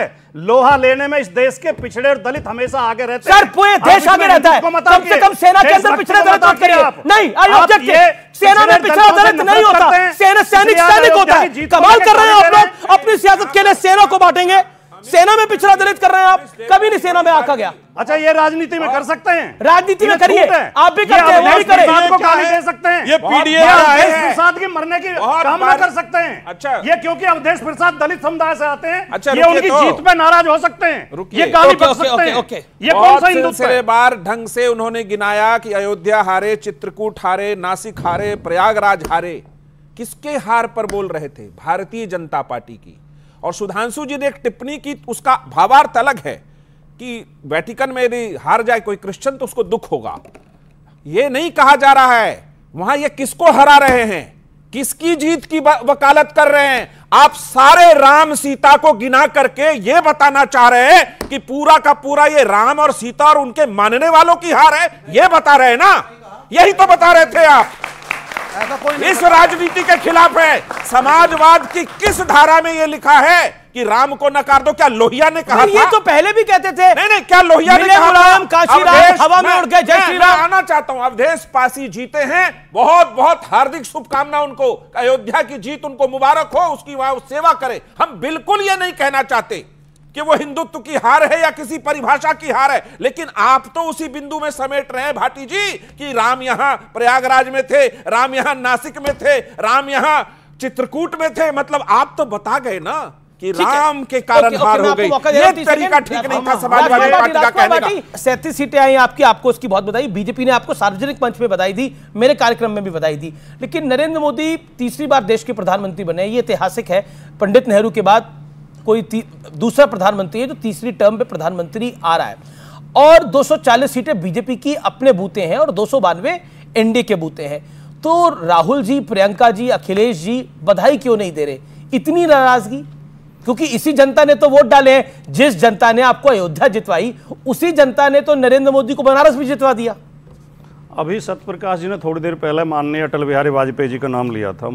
लोहा लेने में इस देश के पिछड़े और दलित हमेशा आगे रहते हैं सर पूरे देश आगे रहता है कम से कम सेना के अंदर पिछड़े दलित बात करिए नहीं आई ऑब्जेक्ट सेना में पिछड़ा दलित नहीं होता सेना सैनिक सैनिक होता है कमाल कर रहे हैं आप लोग अपनी सियासत के लिए सेना को बांटेंगे सेना में पिछड़ा दलित कर रहे हैं आप कभी नहीं सेना में आका गया अच्छा ये राजनीति में हाँ। कर सकते हैं राजनीति में करिए आप भी करते हैं वही करें को गाली दे सकते हैं ये पीडीएस प्रसाद के मरने की कामना कर सकते हैं अच्छा ये क्योंकि अवधेश प्रसाद दलित समुदाय से आते हैं अच्छा ये उनकी तो। जीत पे नाराज हो सकते हैं ये गाली बक सकते हैं ये कौन सा हिंदुस्तान बार ढंग से उन्होंने गिनाया की अयोध्या हारे चित्रकूट हारे नासिक हारे प्रयागराज हारे किसके हार पर बोल रहे थे भारतीय जनता पार्टी की और सुधांशु जी ने एक टिप्पणी की उसका भावार्थ अलग है कि वेटिकन में यदि हार जाए कोई क्रिश्चियन तो उसको दुख होगा यह नहीं कहा जा रहा है वहां ये किसको हरा रहे हैं किसकी जीत की वकालत कर रहे हैं आप सारे राम सीता को गिना करके ये बताना चाह रहे हैं कि पूरा का पूरा ये राम और सीता और उनके मानने वालों की हार है यह बता रहे हैं ना यही तो बता रहे थे आप इस राजनीति के खिलाफ है समाजवाद की किस धारा में ये लिखा है कि राम को नकार दो क्या लोहिया ने कहा ये तो पहले भी कहते थे नहीं नहीं क्या लोहिया ने कहा राम हवा में उड़ गए जय श्री राम आना चाहता हूं अवधेश पासी जीते हैं बहुत बहुत हार्दिक शुभकामना उनको अयोध्या की जीत उनको मुबारक हो उसकी वहां सेवा करे हम बिल्कुल ये नहीं कहना चाहते कि वो हिंदुत्व की हार है या किसी परिभाषा की हार है लेकिन आप तो उसी बिंदु में समेट रहे हैं भाटी जी कि राम यहां प्रयागराज में थे राम यहां नासिक में थे राम यहां चित्रकूट में थे मतलब आप तो बता गए ना कि राम के कारण हार हो गई ये तरीका ठीक नहीं था समाजवादी पार्टी का कहने का सैंतीस सीटें आई आपकी आपको उसकी बहुत बधाई बीजेपी ने आपको सार्वजनिक मंच में बधाई दी मेरे कार्यक्रम में भी बधाई दी लेकिन नरेंद्र मोदी तीसरी बार देश के प्रधानमंत्री बने ये ऐतिहासिक है पंडित नेहरू के बाद कोई दूसरा प्रधानमंत्री है जो तीसरी टर्म पे प्रधानमंत्री आ रहा है और 240 सीटें बीजेपी की अपने बूते हैं और दो सौ एनडीए के बूते हैं तो राहुल जी प्रियंका जी अखिलेश जी बधाई क्यों नहीं दे रहे इतनी नाराजगी क्योंकि इसी जनता ने तो वोट डाले हैं जिस जनता ने आपको अयोध्या जितवाई उसी जनता ने तो नरेंद्र मोदी को बनारस भी जितवा दिया अभी सत्यप्रकाश जी ने थोड़ी देर पहले माननीय अटल बिहारी वाजपेयी जी का नाम लिया था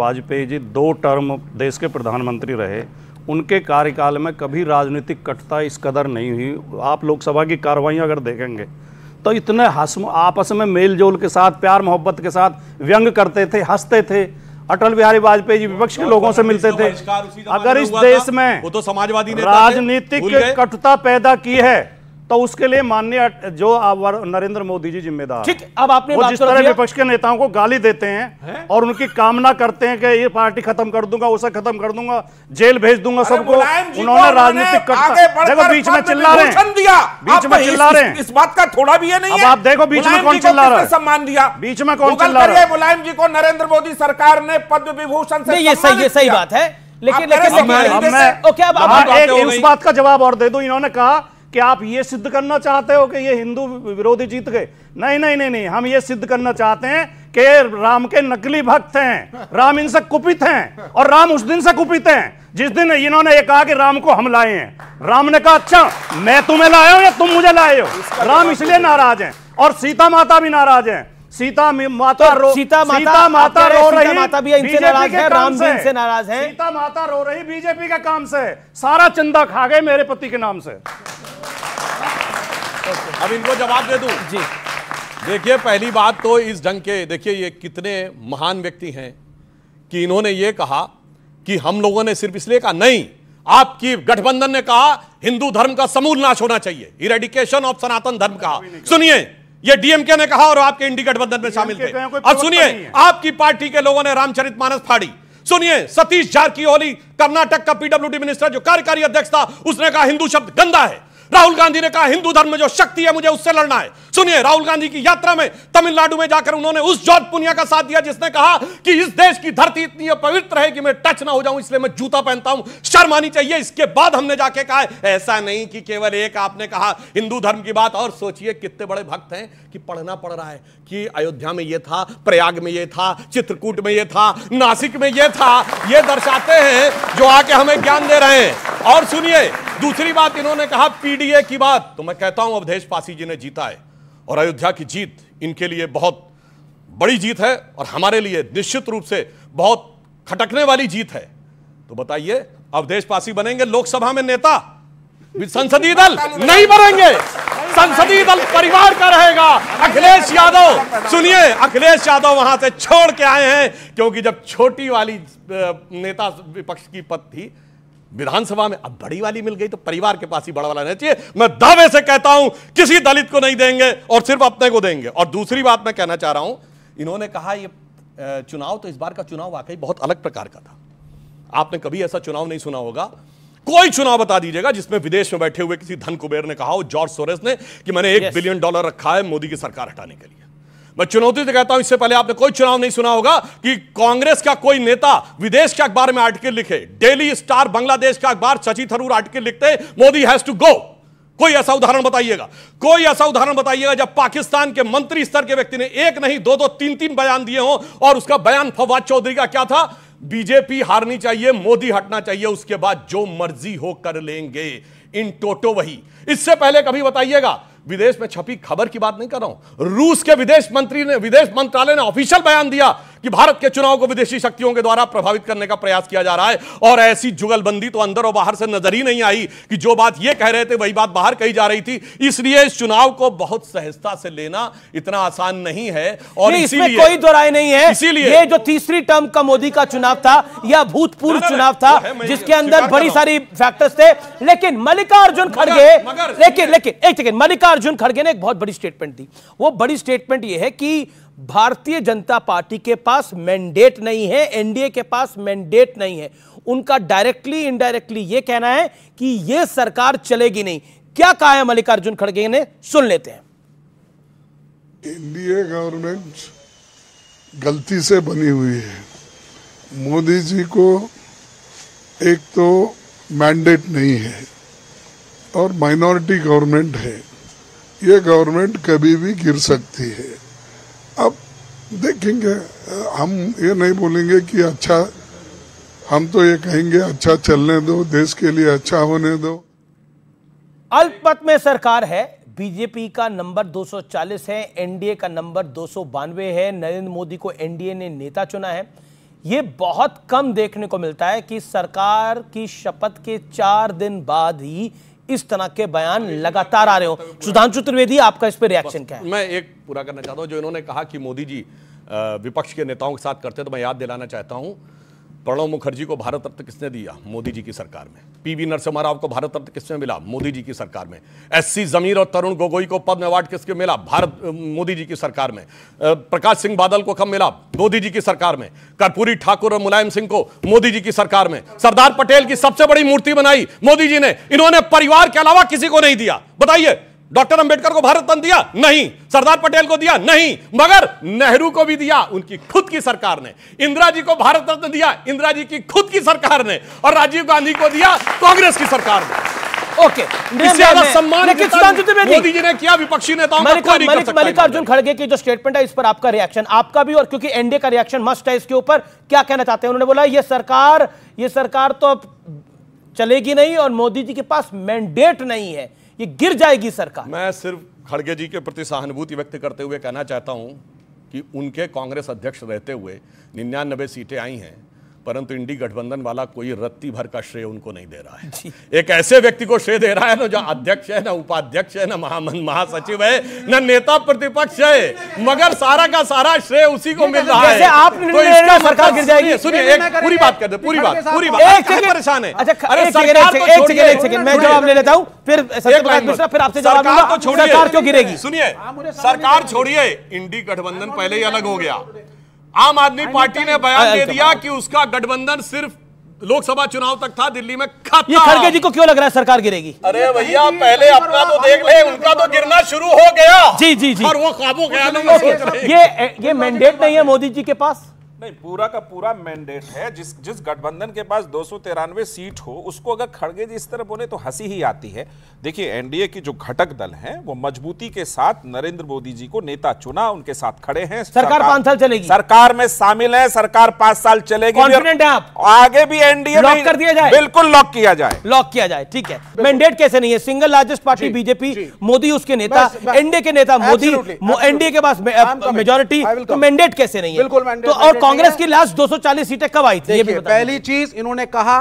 वाजपेयी जी दो टर्म देश के प्रधानमंत्री रहे उनके कार्यकाल में कभी राजनीतिक कटता इस कदर नहीं हुई आप लोकसभा की कार्रवाई अगर देखेंगे तो इतने हंस आपस में मेल जोल के साथ प्यार मोहब्बत के साथ व्यंग करते थे हंसते थे अटल बिहारी वाजपेयी जी विपक्ष के तो लोगों से तो मिलते तो थे अगर इस देश में वो तो समाजवादी राजनीतिक कटुता पैदा की है तो उसके लिए माननीय जो नरेंद्र मोदी जी जिम्मेदार ठीक अब आपने वो जिस तरह विपक्ष के नेताओं को गाली देते हैं है? और उनकी कामना करते हैं कि ये पार्टी खत्म कर दूंगा उसे खत्म कर दूंगा जेल भेज दूंगा सबको उन्होंने राजनीतिक देखो बीच में चिल्ला रहे बीच में तो चिल्ला रहे इस बात का थोड़ा भी नहीं है आप देखो बीच में कौन चिल्ला रहा है सम्मान दिया बीच में कौन चिल्ला रहा है मुलायम जी को नरेंद्र मोदी सरकार ने पद्म विभूषण से ये सही सही बात है लेकिन लेकिन ओके अब हाँ, आप एक उस बात का जवाब और दे दो इन्होंने कहा कि आप ये सिद्ध करना चाहते हो कि ये हिंदू विरोधी जीत गए नहीं नहीं नहीं नहीं हम ये सिद्ध करना चाहते हैं कि राम के नकली भक्त हैं राम इनसे कुपित हैं और राम उस दिन से कुपित हैं जिस दिन इन्होंने ये कहा कि राम को हम लाए हैं राम ने कहा अच्छा मैं तुम्हें लाया हूं या तुम मुझे लाए हो राम इसलिए नाराज हैं और सीता माता भी नाराज हैं सीता माता तो रो सीता माता, सीता माता रो रही माता भी इनसे नाराज है राम भी इनसे नाराज है सीता माता रो रही बीजेपी के काम से सारा चंदा खा गए मेरे पति के नाम से अब इनको जवाब दे दू जी देखिए पहली बात तो इस ढंग के देखिए ये कितने महान व्यक्ति हैं कि इन्होंने ये कहा कि हम लोगों ने सिर्फ इसलिए कहा नहीं आपकी गठबंधन ने कहा हिंदू धर्म का समूल नाश होना चाहिए इरेडिकेशन ऑफ सनातन धर्म का सुनिए ये डीएमके ने कहा और आपके इंडी गठबंधन में शामिल थे अब सुनिए आपकी पार्टी के लोगों ने रामचरित मानस फाड़ी सुनिए सतीश जारकीहोली कर्नाटक का पीडब्ल्यूडी मिनिस्टर जो कार्यकारी अध्यक्ष था उसने कहा हिंदू शब्द गंदा है राहुल गांधी ने कहा हिंदू धर्म में जो शक्ति है मुझे उससे लड़ना है सुनिए राहुल गांधी की यात्रा में तमिलनाडु में जाकर उन्होंने उस जॉर्ज पुनिया का साथ दिया जिसने कहा कि इस देश की धरती इतनी पवित्र है कि मैं टच ना हो जाऊं इसलिए मैं जूता पहनता हूं शर्म आनी चाहिए इसके बाद हमने जाके कहा ऐसा नहीं कि केवल एक आपने कहा हिंदू धर्म की बात और सोचिए कितने बड़े भक्त हैं कि पढ़ना पड़ रहा है कि अयोध्या में यह था प्रयाग में यह था चित्रकूट में यह था नासिक में यह था यह दर्शाते हैं जो आके हमें ज्ञान दे रहे हैं और सुनिए दूसरी बात इन्होंने कहा पी एनडीए की बात तो मैं कहता हूं अवधेश पासी जी ने जीता है और अयोध्या की जीत इनके लिए बहुत बड़ी जीत है और हमारे लिए निश्चित रूप से बहुत खटकने वाली जीत है तो बताइए अवधेश पासी बनेंगे लोकसभा में नेता संसदीय दल नहीं बनेंगे संसदीय दल परिवार का रहेगा अखिलेश यादव सुनिए अखिलेश यादव वहां से छोड़ के आए हैं क्योंकि जब छोटी वाली नेता विपक्ष की पद थी विधानसभा में अब बड़ी वाली मिल गई तो परिवार के पास ही बड़ा वाला रहना चाहिए मैं दावे से कहता हूं किसी दलित को नहीं देंगे और सिर्फ अपने को देंगे और दूसरी बात मैं कहना चाह रहा हूं इन्होंने कहा ये चुनाव तो इस बार का चुनाव वाकई बहुत अलग प्रकार का था आपने कभी ऐसा चुनाव नहीं सुना होगा कोई चुनाव बता दीजिएगा जिसमें विदेश में बैठे हुए किसी धन कुबेर ने कहा हो जॉर्ज सोरेस ने कि मैंने एक बिलियन डॉलर रखा है मोदी की सरकार हटाने के लिए मैं चुनौती से कहता हूं इससे पहले आपने कोई चुनाव नहीं सुना होगा कि कांग्रेस का कोई नेता विदेश के अखबार में आर्टिकल लिखे डेली स्टार बांग्लादेश का अखबार शशि थरूर आर्टिकल लिखते मोदी हैज टू गो कोई ऐसा उदाहरण बताइएगा कोई ऐसा उदाहरण बताइएगा जब पाकिस्तान के मंत्री स्तर के व्यक्ति ने एक नहीं दो दो तीन तीन बयान दिए हो और उसका बयान फवाद चौधरी का क्या था बीजेपी हारनी चाहिए मोदी हटना चाहिए उसके बाद जो मर्जी हो कर लेंगे इन टोटो वही इससे पहले कभी बताइएगा विदेश में छपी खबर की बात नहीं कर रहा हूं रूस के विदेश मंत्री ने विदेश मंत्रालय ने ऑफिशियल बयान दिया कि भारत के चुनाव को विदेशी शक्तियों के द्वारा प्रभावित करने का प्रयास किया जा रहा है और ऐसी जुगलबंदी तो अंदर और बाहर से नजर ही नहीं आई कि जो बात ये कह रहे थे वही बात बाहर कही जा रही थी इसलिए इस चुनाव को बहुत सहजता से लेना इतना आसान नहीं है और इसमें कोई दो राय नहीं है इसीलिए जो तीसरी टर्म का मोदी का चुनाव था या भूतपूर्व चुनाव था जिसके अंदर बड़ी सारी फैक्टर्स थे लेकिन मल्लिकार्जुन खड़गे लेकिन लेकिन एक सेकेंड मल्लिकार्जुन मल्लिकार्जुन खड़गे ने एक बहुत बड़ी स्टेटमेंट दी वो बड़ी स्टेटमेंट ये है कि भारतीय जनता पार्टी के पास मैंडेट नहीं है एनडीए के पास मैंडेट नहीं है उनका डायरेक्टली इनडायरेक्टली ये कहना है कि ये सरकार चलेगी नहीं क्या कहा है मल्लिकार्जुन खड़गे ने सुन लेते हैं एनडीए गवर्नमेंट गलती से बनी हुई है मोदी जी को एक तो मैंडेट नहीं है और माइनॉरिटी गवर्नमेंट है ये गवर्नमेंट कभी भी गिर सकती है अब देखेंगे हम ये नहीं बोलेंगे कि अच्छा हम तो ये कहेंगे अच्छा चलने दो देश के लिए अच्छा होने दो अल्पमत में सरकार है बीजेपी का नंबर 240 है एनडीए का नंबर दो है नरेंद्र मोदी को एनडीए ने नेता चुना है ये बहुत कम देखने को मिलता है कि सरकार की शपथ के चार दिन बाद ही इस तरह के बयान लगातार आ रहे हो सुधांशु त्रिवेदी आपका इस पर रिएक्शन क्या है मैं एक पूरा करना चाहता हूँ जो इन्होंने कहा कि मोदी जी विपक्ष के नेताओं के साथ करते तो मैं याद दिलाना चाहता हूँ प्रणब मुखर्जी को भारत रत्न किसने दिया मोदी जी की सरकार में पीवी नरसिम्हा राव को भारत रत्न किसने मिला मोदी जी की सरकार में एससी जमीर और तरुण गोगोई को पद्म अवार्ड किसके मिला भारत मोदी जी की सरकार में प्रकाश सिंह बादल को कब मिला मोदी जी की सरकार में कर्पूरी ठाकुर और मुलायम सिंह को मोदी जी की सरकार में सरदार पटेल की सबसे बड़ी मूर्ति बनाई मोदी जी ने इन्होंने परिवार के अलावा किसी को नहीं दिया बताइए डॉक्टर अंबेडकर को भारत रत्न दिया नहीं सरदार पटेल को दिया नहीं मगर नेहरू को भी दिया उनकी खुद की सरकार ने इंदिरा जी को भारत रत्न दिया इंदिरा जी की खुद की सरकार ने और राजीव गांधी को दिया कांग्रेस की सरकार ने ओके मोदी जी ने किया विपक्षी नेताओं मल्लिकार्जुन खड़गे की जो स्टेटमेंट है इस पर आपका रिएक्शन आपका भी और क्योंकि एनडीए का रिएक्शन मस्ट है इसके ऊपर क्या कहना चाहते हैं उन्होंने बोला सरकार ये सरकार तो चलेगी नहीं और मोदी जी के पास मैंडेट नहीं है ये गिर जाएगी सरकार मैं सिर्फ खड़गे जी के प्रति सहानुभूति व्यक्त करते हुए कहना चाहता हूँ कि उनके कांग्रेस अध्यक्ष रहते हुए निन्यानबे सीटें आई हैं परंतु इंडी गठबंधन वाला कोई रत्ती भर का श्रेय उनको नहीं दे रहा है एक ऐसे व्यक्ति को श्रेय दे रहा है ना जो अध्यक्ष है ना उपाध्यक्ष है ना महामन महासचिव है ना नेता प्रतिपक्ष है मगर सारा का सारा श्रेय उसी को मिल रहा है आप तो इसका सरकार मतलब गिर जाएगी सुनिए एक पूरी बात कर दे पूरी बात पूरी बात परेशान है अच्छा, अरे एक तो सेकंड एक सेकंड मैं जवाब ले लेता हूं फिर मिश्रा फिर आपसे जवाब सरकार तो क्यों गिरेगी सुनिए सरकार छोड़िए इंडी गठबंधन पहले ही अलग हो गया आम आदमी पार्टी ने बयान दे दिया कि उसका गठबंधन सिर्फ लोकसभा चुनाव तक था दिल्ली में खत्म ये खड़गे जी को क्यों लग रहा है सरकार गिरेगी अरे भैया पहले अपना तो देख ले उनका तो गिरना शुरू हो गया जी जी जी और वो काबू गया ये ये मैंडेट नहीं है मोदी जी के पास नहीं पूरा का पूरा मैंडेट है जिस जिस गठबंधन के पास दो सीट हो उसको अगर खड़गे जी इस तरह बोले तो हंसी ही आती है देखिए एनडीए की जो घटक दल हैं वो मजबूती के साथ नरेंद्र मोदी जी को नेता चुना उनके साथ खड़े हैं सरकार पांच साल चलेगी सरकार में शामिल है सरकार पांच साल चलेगी कॉन्फिडेंट है आप आगे भी एनडीए कर दिया जाए बिल्कुल लॉक किया जाए लॉक किया जाए ठीक है मैंडेट कैसे नहीं है single largest party BJP Modi उसके नेता एनडीए के नेता मोदी एनडीए के पास मेजोरिटी तो मैंडेट कैसे नहीं है बिल्कुल तो और कांग्रेस की लास्ट 240 सीटें कब आई थी पहली चीज इन्होंने कहा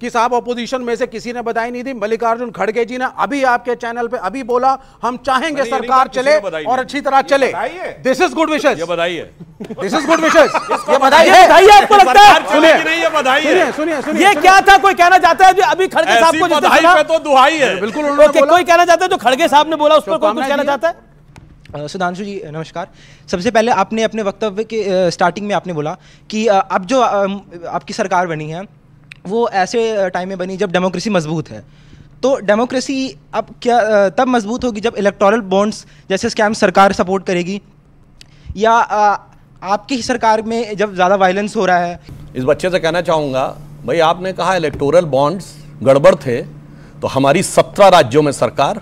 कि साहब ऑपोजिशन में से किसी ने बताई नहीं थी मल्लिकार्जुन खड़गे जी ने अभी आपके चैनल पे अभी बोला हम चाहेंगे सरकार चले और अच्छी तरह चले दिस इज गुड विशेष बताइए दिस इज गुड विशेष ये बधाई है बधाई आपको लगता है सुनिए सुनिए सुनिए ये क्या था कोई कहना चाहता है जो अभी खड़गे साहब को बधाई पे तो दुहाई है बिल्कुल तो कोई कहना चाहता है जो खड़गे साहब ने बोला उस पर कोई कुछ कहना चाहता है सुधांशु जी नमस्कार सबसे पहले आपने अपने वक्तव्य के स्टार्टिंग में आपने बोला कि अब जो आपकी सरकार बनी है वो ऐसे टाइम में बनी जब डेमोक्रेसी मजबूत है तो डेमोक्रेसी अब क्या तब मजबूत होगी जब इलेक्टोरल बॉन्ड्स जैसे स्कैम सरकार सपोर्ट करेगी या आपकी ही सरकार में जब ज़्यादा वायलेंस हो रहा है इस बच्चे से कहना चाहूँगा भाई आपने कहा इलेक्टोरल बॉन्ड्स गड़बड़ थे तो हमारी सत्रह राज्यों में सरकार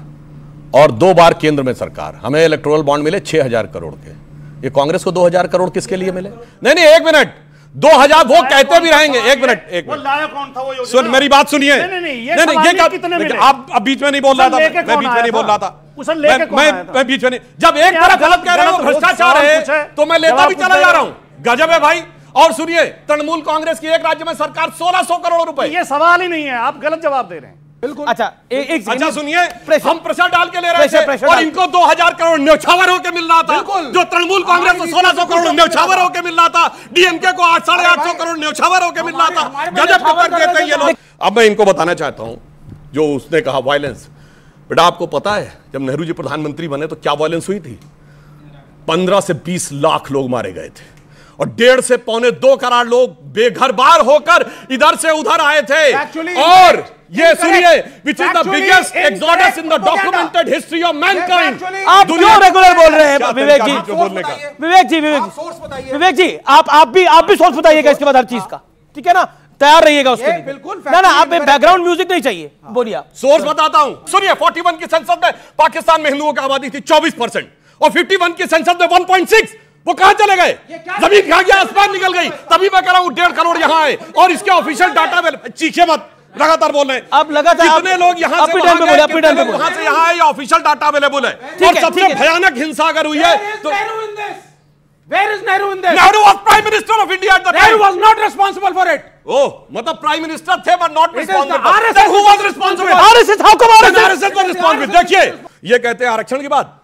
और दो बार केंद्र में सरकार हमें इलेक्ट्रोल बॉन्ड मिले छह हजार करोड़ के ये कांग्रेस को दो हजार करोड़ किसके लिए मिले नहीं नहीं एक मिनट दो हजार वो कहते भी रहेंगे एक मिनट एक मिनट सुन मेरी बात सुनिए नहीं नहीं ये आप अब बीच में नहीं बोल रहा था मैं बीच में नहीं बोल रहा था मैं मैं बीच में नहीं जब एक तरफ गलत कह रहे हो तो भ्रष्टाचार है तो मैं लेता भी चला जा रहा हूं गजब है भाई और सुनिए तृणमूल कांग्रेस की एक राज्य में सरकार सोलह सौ करोड़ रुपए ये सवाल ही नहीं है आप गलत जवाब दे रहे हैं बिल्कुल अच्छा ए, एक अच्छा सुनिए हम प्रेशर डाल के ले रहे थे और इनको 2000 करोड़ न्यौछावर होकर मिल रहा था जो तृणमूल कांग्रेस को सोलह सौ करोड़ न्यौछावर होकर मिल रहा था डीएमके को आठ साढ़े आठ सौ करोड़ न्यौछावर होकर मिल रहा था गजब पकड़ देते हैं ये लोग अब मैं इनको बताना चाहता हूँ जो उसने कहा वायलेंस बेटा आपको पता है जब नेहरू जी प्रधानमंत्री बने तो क्या वायलेंस हुई थी पंद्रह से बीस लाख लोग मारे गए थे और डेढ़ से पौने दो करोड़ लोग बेघर बार होकर इधर से उधर आए थे Actually, और ये सुनिए which is the biggest exodus in the documented history of mankind आप दुनिया रेगुलर बोल रहे हैं विवेक जी विवेक जी विवेक विवेक जी आप आप भी आप भी सोर्स बताइएगा इसके बाद हर चीज हाँ। का ठीक है ना तैयार रहिएगा उसके लिए बिल्कुल ना ना आप बैकग्राउंड म्यूजिक नहीं चाहिए हाँ। बोलिए सोर्स बताता हूं सुनिए 41 की संसद में पाकिस्तान में हिंदुओं की आबादी थी 24 परसेंट और 51 की संसद में 1.6 वो कहा चले गए जमीन खा गया आसमान निकल गई तभी मैं कह रहा हूं डेढ़ करोड़ यहां आए और इसके ऑफिशियल डाटा में चीखे मत लगातार बोल रहे अब लगातार कितने लोग यहाँ से यहाँ आए ऑफिशियल डाटा अवेलेबल है और सबसे भयानक हिंसा अगर हुई है तो Where is Nehru in this? Nehru was Prime Minister of India at the Nehru time. Nehru was not responsible for it. Oh, मतलब Prime Minister थे but not responsible. The Then who was responsible? RSS how come RSS? RSS was responsible. देखिए ये कहते हैं आरक्षण की बात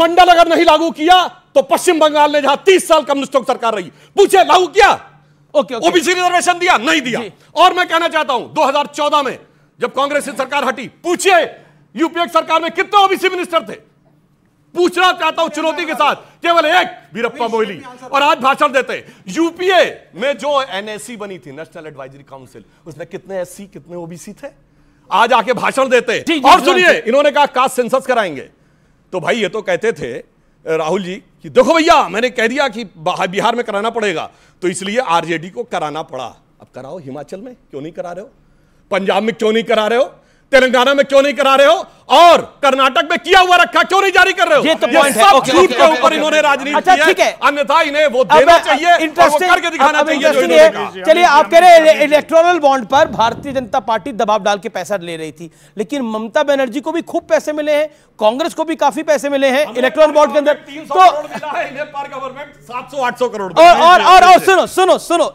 मंडल अगर नहीं लागू किया तो पश्चिम बंगाल ने जहां 30 साल कम्युनिस्टों की सरकार रही पूछे लागू किया ओके ओबीसी रिजर्वेशन दिया नहीं दिया और मैं कहना चाहता हूं 2014 में जब कांग्रेस की सरकार हटी पूछिए यूपीए सरकार में कितने ओबीसी मिनिस्टर थे पूछना चाहता हूं चुनौती के साथ केवल एक वीरप्पा मोइली और आज भाषण देते यूपीए में जो एनएससी बनी थी नेशनल एडवाइजरी काउंसिल उसमें कितने एससी कितने ओबीसी थे आज आके भाषण देते और सुनिए इन्होंने कहा कास्ट सेंसस कराएंगे तो भाई ये तो कहते थे राहुल जी कि देखो भैया मैंने कह दिया कि बिहार में कराना पड़ेगा तो इसलिए आरजेडी को कराना पड़ा अब कराओ हिमाचल में क्यों नहीं करा रहे हो पंजाब में क्यों नहीं करा रहे हो तेलंगाना में क्यों नहीं करा रहे हो और कर्नाटक में किया हुआ रखा क्यों नहीं जारी कर रहे हो ये तो ये सब झूठ के ऊपर इन्होंने राजनीति अच्छा ठीक है अन्यथा इन्हें वो देना चाहिए इंटरेस्टिंग करके दिखाना चाहिए चलिए आप कह रहे हैं इलेक्ट्रॉनल बॉन्ड पर भारतीय जनता पार्टी दबाव डाल के पैसा ले रही थी लेकिन ममता बनर्जी को भी खूब पैसे मिले हैं कांग्रेस को भी काफी पैसे मिले हैं इलेक्ट्रॉन बॉन्ड के अंदर तो आठ सौ करोड़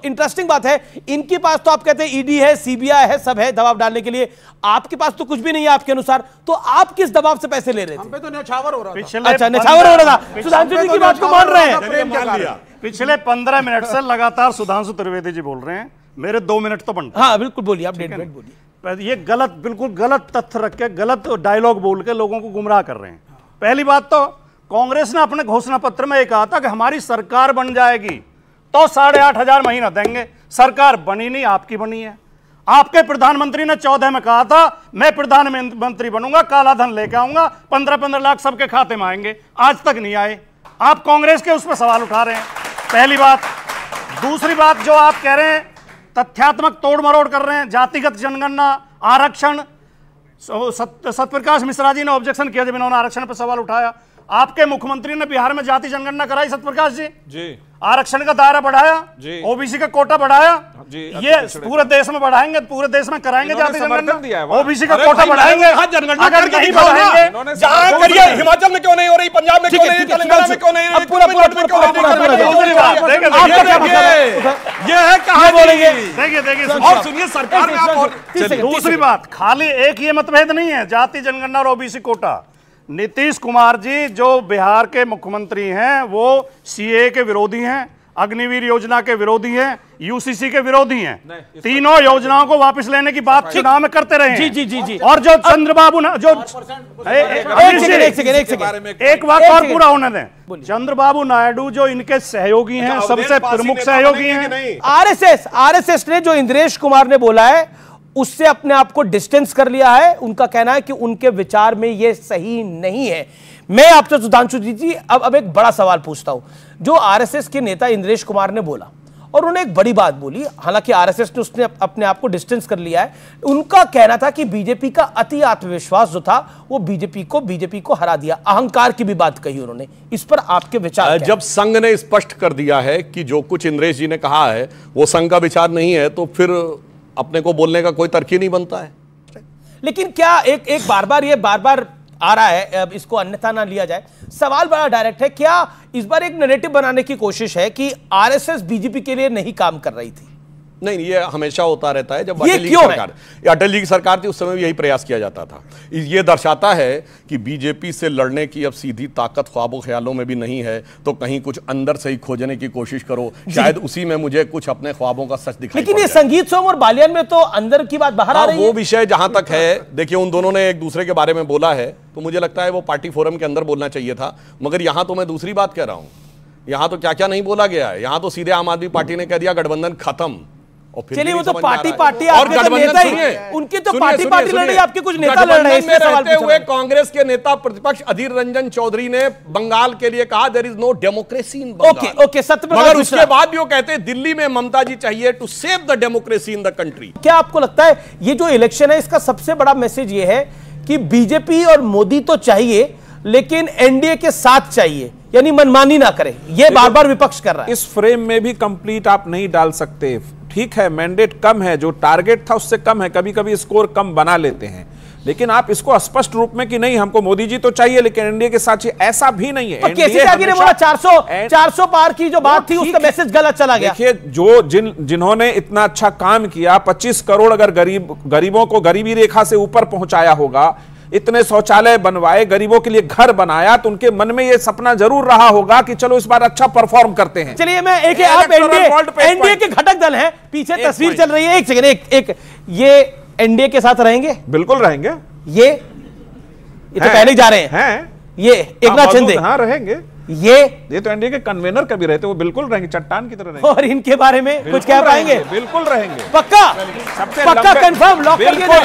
इंटरेस्टिंग बात है इनके पास तो आप कहते हैं ईडी e है सीबीआई है सब है दबाव डालने के लिए आपके पास तो कुछ भी नहीं है आपके अनुसार तो आप किस दबाव से पैसे ले रहे थे हम पे तो नछावर हो रहा था अच्छा नछावर हो रहा था सुधांशु जी की तो बात को मान रहे हैं पिछले पंद्रह मिनट से लगातार सुधांशु त्रिवेदी जी बोल रहे हैं मेरे दो मिनट तो बनते हाँ बिल्कुल बोलिए आप डेढ़ मिनट बोलिए ये गलत बिल्कुल गलत तथ्य रख के गलत डायलॉग बोल के लोगों को गुमराह कर रहे हैं पहली बात तो कांग्रेस ने अपने घोषणा पत्र में कहा था कि हमारी सरकार बन जाएगी तो साढ़े आठ हजार महीना देंगे सरकार बनी नहीं आपकी बनी है आपके प्रधानमंत्री ने चौदह में कहा था मैं प्रधानमंत्री बनूंगा काला धन लेके आऊंगा पंद्रह पंद्रह लाख सबके खाते में आएंगे आज तक नहीं आए आप कांग्रेस के उस पर सवाल उठा रहे हैं पहली बात दूसरी बात जो आप कह रहे हैं तथ्यात्मक तोड़ मरोड़ कर रहे हैं जातिगत जनगणना आरक्षण सत्यप्रकाश मिश्रा जी ने ऑब्जेक्शन किया जब इन्होंने आरक्षण पर सवाल उठाया आपके मुख्यमंत्री ने बिहार में जाति जनगणना कराई सत्यप्रकाश जी जी आरक्षण का दायरा बढ़ाया ओबीसी का कोटा बढ़ाया जी, ये पूरे देश में बढ़ाएंगे पूरे देश में कराएंगे जाति जनगणना ओबीसी का कोटा बढ़ाएंगे जनगणना हिमाचल में क्यों नहीं हो रही पंजाब में क्यों नहीं क्यों नहीं पूरा ये है कहा बोलेंगे देखिए देखिए सुनिए सरकार दूसरी बात खाली एक ये मतभेद नहीं है जाति जनगणना और ओबीसी कोटा नीतीश कुमार जी जो बिहार के मुख्यमंत्री हैं वो सीए के विरोधी हैं अग्निवीर योजना के विरोधी हैं यूसीसी के विरोधी हैं तीनों योजनाओं को वापस लेने की बात चुनाव में करते रहे जी जी जी जी और जो चंद्रबाबू जो एक बात और पूरा होने दें चंद्रबाबू नायडू जो इनके सहयोगी हैं अच्छा, सबसे प्रमुख सहयोगी हैं आरएसएस आरएसएस ने जो इंद्रेश कुमार ने बोला है उससे अपने आप को डिस्टेंस कर लिया है उनका कहना है कि उनके विचार में यह सही नहीं है मैं आपसे तो सुधांशु जी जी अब अब एक बड़ा सवाल पूछता हूं जो आरएसएस के नेता इंद्रेश कुमार ने बोला और उन्हें एक बड़ी बात बोली हालांकि आरएसएस ने उसने अपने आप को डिस्टेंस कर लिया है उनका कहना था कि बीजेपी का अति आत्मविश्वास जो था वो बीजेपी को बीजेपी को हरा दिया अहंकार की भी बात कही उन्होंने इस पर आपके विचार जब संघ ने स्पष्ट कर दिया है कि जो कुछ इंद्रेश जी ने कहा है वो संघ का विचार नहीं है तो फिर अपने को बोलने का कोई तरकी नहीं बनता है लेकिन क्या एक एक बार बार ये बार बार आ रहा है अब इसको अन्यथा ना लिया जाए सवाल बड़ा डायरेक्ट है क्या इस बार एक नरेटिव बनाने की कोशिश है कि आरएसएस बीजेपी के लिए नहीं काम कर रही थी नहीं ये हमेशा होता रहता है जब अटल जी सरकार अटल जी की सरकार थी उस समय भी यही प्रयास किया जाता था ये दर्शाता है कि बीजेपी से लड़ने की अब सीधी ताकत ख्वाबों ख्यालों में भी नहीं है तो कहीं कुछ अंदर से ही खोजने की कोशिश करो शायद उसी में मुझे कुछ अपने ख्वाबों का सच दिखाई लेकिन ये संगीत सोम और बालियन में तो अंदर की बात बाहर आ हाँ, रही है वो विषय जहां तक है देखिए उन दोनों ने एक दूसरे के बारे में बोला है तो मुझे लगता है वो पार्टी फोरम के अंदर बोलना चाहिए था मगर यहां तो मैं दूसरी बात कह रहा हूं यहां तो क्या क्या नहीं बोला गया है यहां तो सीधे आम आदमी पार्टी ने कह दिया गठबंधन खत्म चलिए वो तो पार्टी पार्टी और तो गठबंधन सुनिए उनकी तो पार्टी पार्टी लड़ रही है आपके कुछ नेता लड़ रहे हैं रहते हुए कांग्रेस के नेता प्रतिपक्ष अधीर रंजन चौधरी ने बंगाल के लिए कहा there is no democracy in okay okay सत्य मगर उसके बाद भी वो कहते हैं दिल्ली में ममता जी चाहिए to save the democracy in the country क्या आपको लगता है ये जो इलेक्शन है इसका सबसे बड़ा मैसेज ये है कि बीजेपी और मोदी तो चाहिए लेकिन एनडीए के साथ चाहिए यानी मनमानी ना करें यह बार बार विपक्ष कर रहा है इस फ्रेम में भी कंप्लीट आप नहीं डाल सकते ठीक है मैंडेट कम है जो टारगेट था उससे कम है कभी कभी स्कोर कम बना लेते हैं लेकिन आप इसको स्पष्ट रूप में कि नहीं हमको मोदी जी तो चाहिए लेकिन एनडीए के साथ ऐसा भी नहीं है ने बोला 400 400 पार की जो बात थी उसका मैसेज गलत चला गया देखिए जो जिन जिन्होंने इतना अच्छा काम किया 25 करोड़ अगर गरीब गरीबों को गरीबी रेखा से ऊपर पहुंचाया होगा इतने शौचालय बनवाए गरीबों के लिए घर बनाया तो उनके मन में ये सपना जरूर रहा होगा कि चलो इस बार अच्छा परफॉर्म करते हैं चलिए मैं एक, आप एनडीए एनडीए के घटक दल हैं पीछे तस्वीर चल रही है एक सेकंड एक एक ये एनडीए के साथ रहेंगे बिल्कुल रहेंगे ये तो पहले जा रहे हैं ये एक हाँ, नाथ शिंदे हाँ रहेंगे ये ये तो एनडीए के कन्वेनर कभी रहते वो बिल्कुल रहेंगे चट्टान की तरह रहेंगे और इनके बारे में कुछ कह पाएंगे बिल्कुल रहेंगे पक्का सबसे पक्का कंफर्म लॉक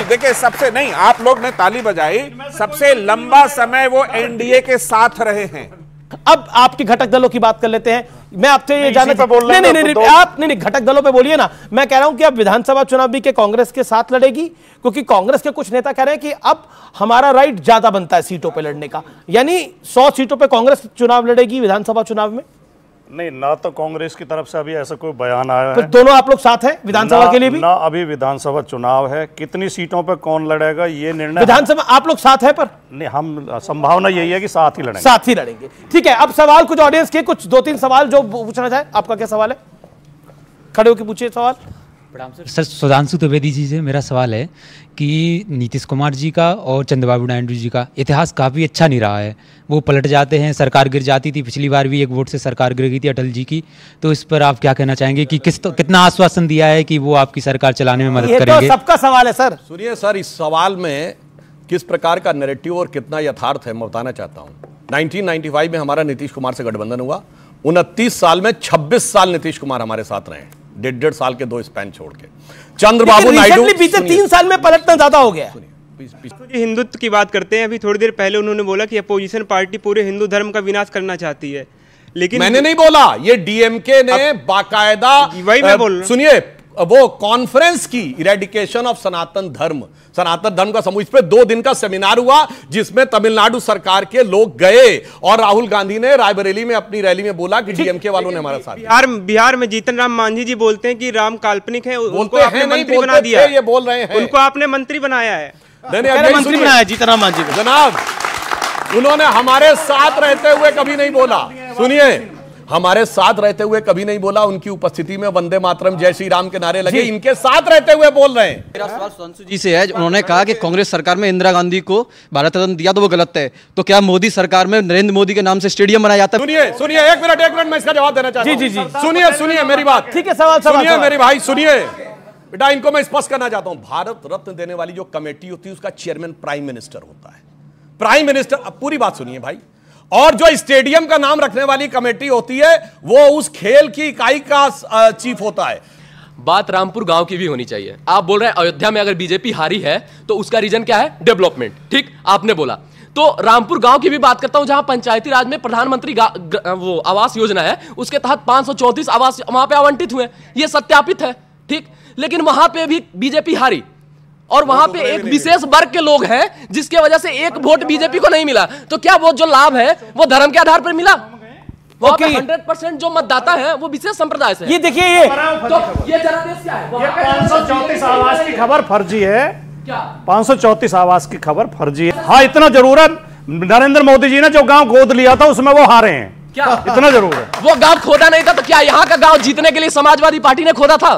देखिए सबसे नहीं आप लोग ने ताली बजाई सबसे लंबा समय वो एनडीए के साथ रहे हैं अब आपके घटक दलों की बात कर लेते हैं मैं आपसे ये जानना पे बोल नहीं नहीं नहीं, तो नहीं आप नहीं नहीं घटक दलों पे बोलिए ना मैं कह रहा हूं कि अब विधानसभा चुनाव भी के कांग्रेस के साथ लड़ेगी क्योंकि कांग्रेस के कुछ नेता कह रहे हैं कि अब हमारा राइट ज्यादा बनता है सीटों पर लड़ने का यानी सौ सीटों पर कांग्रेस चुनाव लड़ेगी विधानसभा चुनाव में नहीं ना तो कांग्रेस की तरफ से अभी ऐसा कोई बयान आया है दोनों आप लोग साथ हैं विधानसभा के लिए भी ना अभी विधानसभा चुनाव है कितनी सीटों पर कौन लड़ेगा ये निर्णय विधानसभा आप लोग साथ हैं पर नहीं हम संभावना यही है कि साथ ही लड़ेंगे साथ ही लड़ेंगे ठीक है अब सवाल कुछ ऑडियंस के कुछ दो तीन सवाल जो पूछना चाहे आपका क्या सवाल है खड़े होकर पूछिए सवाल सर सुधांशु द्विवेदी जी से मेरा सवाल है कि नीतीश कुमार जी का और चंद्रबाबू नायडू जी का इतिहास काफ़ी अच्छा नहीं रहा है वो पलट जाते हैं सरकार गिर जाती थी पिछली बार भी एक वोट से सरकार गिर गई थी अटल जी की तो इस पर आप क्या कहना चाहेंगे कि किस तो, कितना आश्वासन दिया है कि वो आपकी सरकार चलाने में मदद तो करेंगे तो सबका सवाल है सर सुनिए सर इस सवाल में किस प्रकार का नेरेटिव और कितना यथार्थ है मैं बताना चाहता हूँ नाइनटीन में हमारा नीतीश कुमार से गठबंधन हुआ उनतीस साल में छब्बीस साल नीतीश कुमार हमारे साथ रहे हैं डेढ़ डेढ़ साल के दो स्पैन छोड़ के चंद्रबाबू नायडू बीते तीन साल में पलटना ज्यादा हो गया तो हिंदुत्व की बात करते हैं अभी थोड़ी देर पहले उन्होंने बोला कि अपोजिशन पार्टी पूरे हिंदू धर्म का विनाश करना चाहती है लेकिन मैंने नहीं बोला ये डीएमके ने बाकायदा वही मैं बोल सुनिए वो कॉन्फ्रेंस की इरेडिकेशन ऑफ सनातन धर्म सनातन धर्म का समूह इस पर दो दिन का सेमिनार हुआ जिसमें तमिलनाडु सरकार के लोग गए और राहुल गांधी ने रायबरेली में अपनी रैली में बोला कि डीएमके वालों ने हमारा साथ बिहार बिहार में जीतन राम मांझी जी बोलते हैं कि राम काल्पनिक है उनको आपने मंत्री बना दिया ये बोल रहे हैं उनको आपने मंत्री बनाया है मंत्री बनाया जीतन राम मांझी जनाब उन्होंने हमारे साथ रहते हुए कभी नहीं बोला सुनिए हमारे साथ रहते हुए कभी नहीं बोला उनकी उपस्थिति में वंदे मातरम जय श्री राम के नारे लगे इनके साथ रहते हुए बोल रहे हैं मेरा सवाल जी से है उन्होंने कहा कि कांग्रेस सरकार में इंदिरा गांधी को भारत रत्न दिया तो वो गलत है तो क्या मोदी सरकार में नरेंद्र मोदी के नाम से स्टेडियम बनाया जाता है सुनिए सुनिए एक मिनट एक मिनट में इसका जवाब देना चाहता हूँ जी जी सुनिए सुनिए मेरी बात ठीक है सवाल सुनिए मेरे भाई सुनिए बेटा इनको मैं स्पष्ट करना चाहता हूँ भारत रत्न देने वाली जो कमेटी होती है उसका चेयरमैन प्राइम मिनिस्टर होता है प्राइम मिनिस्टर अब पूरी बात सुनिए भाई और जो स्टेडियम का नाम रखने वाली कमेटी होती है वो उस खेल की इकाई का चीफ होता है बात रामपुर गांव की भी होनी चाहिए आप बोल रहे हैं अयोध्या में अगर बीजेपी हारी है तो उसका रीजन क्या है डेवलपमेंट ठीक आपने बोला तो रामपुर गांव की भी बात करता हूं जहां पंचायती राज में प्रधानमंत्री वो आवास योजना है उसके तहत पांच आवास वहां पर आवंटित हुए ये सत्यापित है ठीक लेकिन वहां पे भी बीजेपी हारी और वहां तो पे एक विशेष वर्ग के लोग हैं जिसके वजह से एक वोट बीजेपी को नहीं मिला तो क्या वो जो लाभ है वो धर्म के आधार पर मिला ओके हंड्रेड परसेंट जो मतदाता है वो विशेष संप्रदाय से ये देखिए ये तो ये जनादेश क्या है सौ चौतीस आवास की खबर फर्जी है क्या 534 सौ चौतीस आवास की खबर फर्जी है हाँ इतना जरूर है नरेंद्र मोदी जी ने जो गांव गोद लिया था उसमें वो हारे हैं क्या इतना जरूर है वो गांव खोदा नहीं था तो क्या यहाँ का गांव जीतने के लिए समाजवादी पार्टी ने खोदा था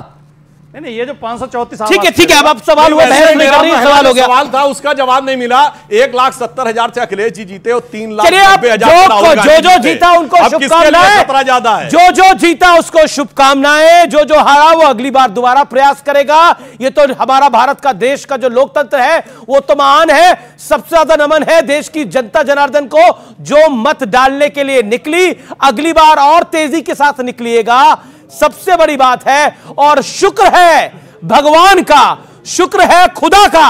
नहीं ये जो पांच ठीक है ठीक है अब आप सवाल हुआ सवाल हो गया सवाल था उसका जवाब नहीं मिला एक लाख सत्तर हजार से अखिलेश जी जीते और तीन लाख जो जो जीता उनको शुभकामनाएं ज्यादा है जो जो जीता उसको शुभकामनाएं जो जो हारा वो अगली बार दोबारा प्रयास करेगा ये तो हमारा भारत का देश का जो लोकतंत्र है वो तो महान है सबसे ज्यादा नमन है देश की जनता जनार्दन को जो मत डालने के लिए निकली अगली बार और तेजी के साथ निकलिएगा सबसे बड़ी बात है और शुक्र है भगवान का शुक्र है खुदा का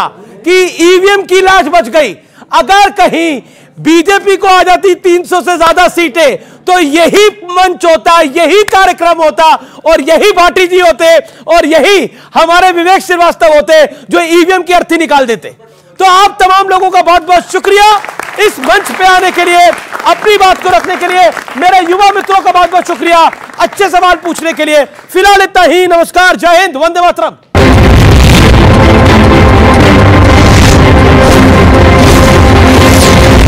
कि ईवीएम की लाश बच गई अगर कहीं बीजेपी को आ जाती 300 से ज्यादा सीटें तो यही मंच होता यही कार्यक्रम होता और यही भाटी जी होते और यही हमारे विवेक श्रीवास्तव होते जो ईवीएम की अर्थी निकाल देते तो आप तमाम लोगों का बहुत बहुत शुक्रिया इस मंच पे आने के लिए अपनी बात को रखने के लिए मेरे युवा मित्रों का बहुत बहुत शुक्रिया अच्छे सवाल पूछने के लिए फिलहाल इतना ही नमस्कार जय हिंद वंदे मातरम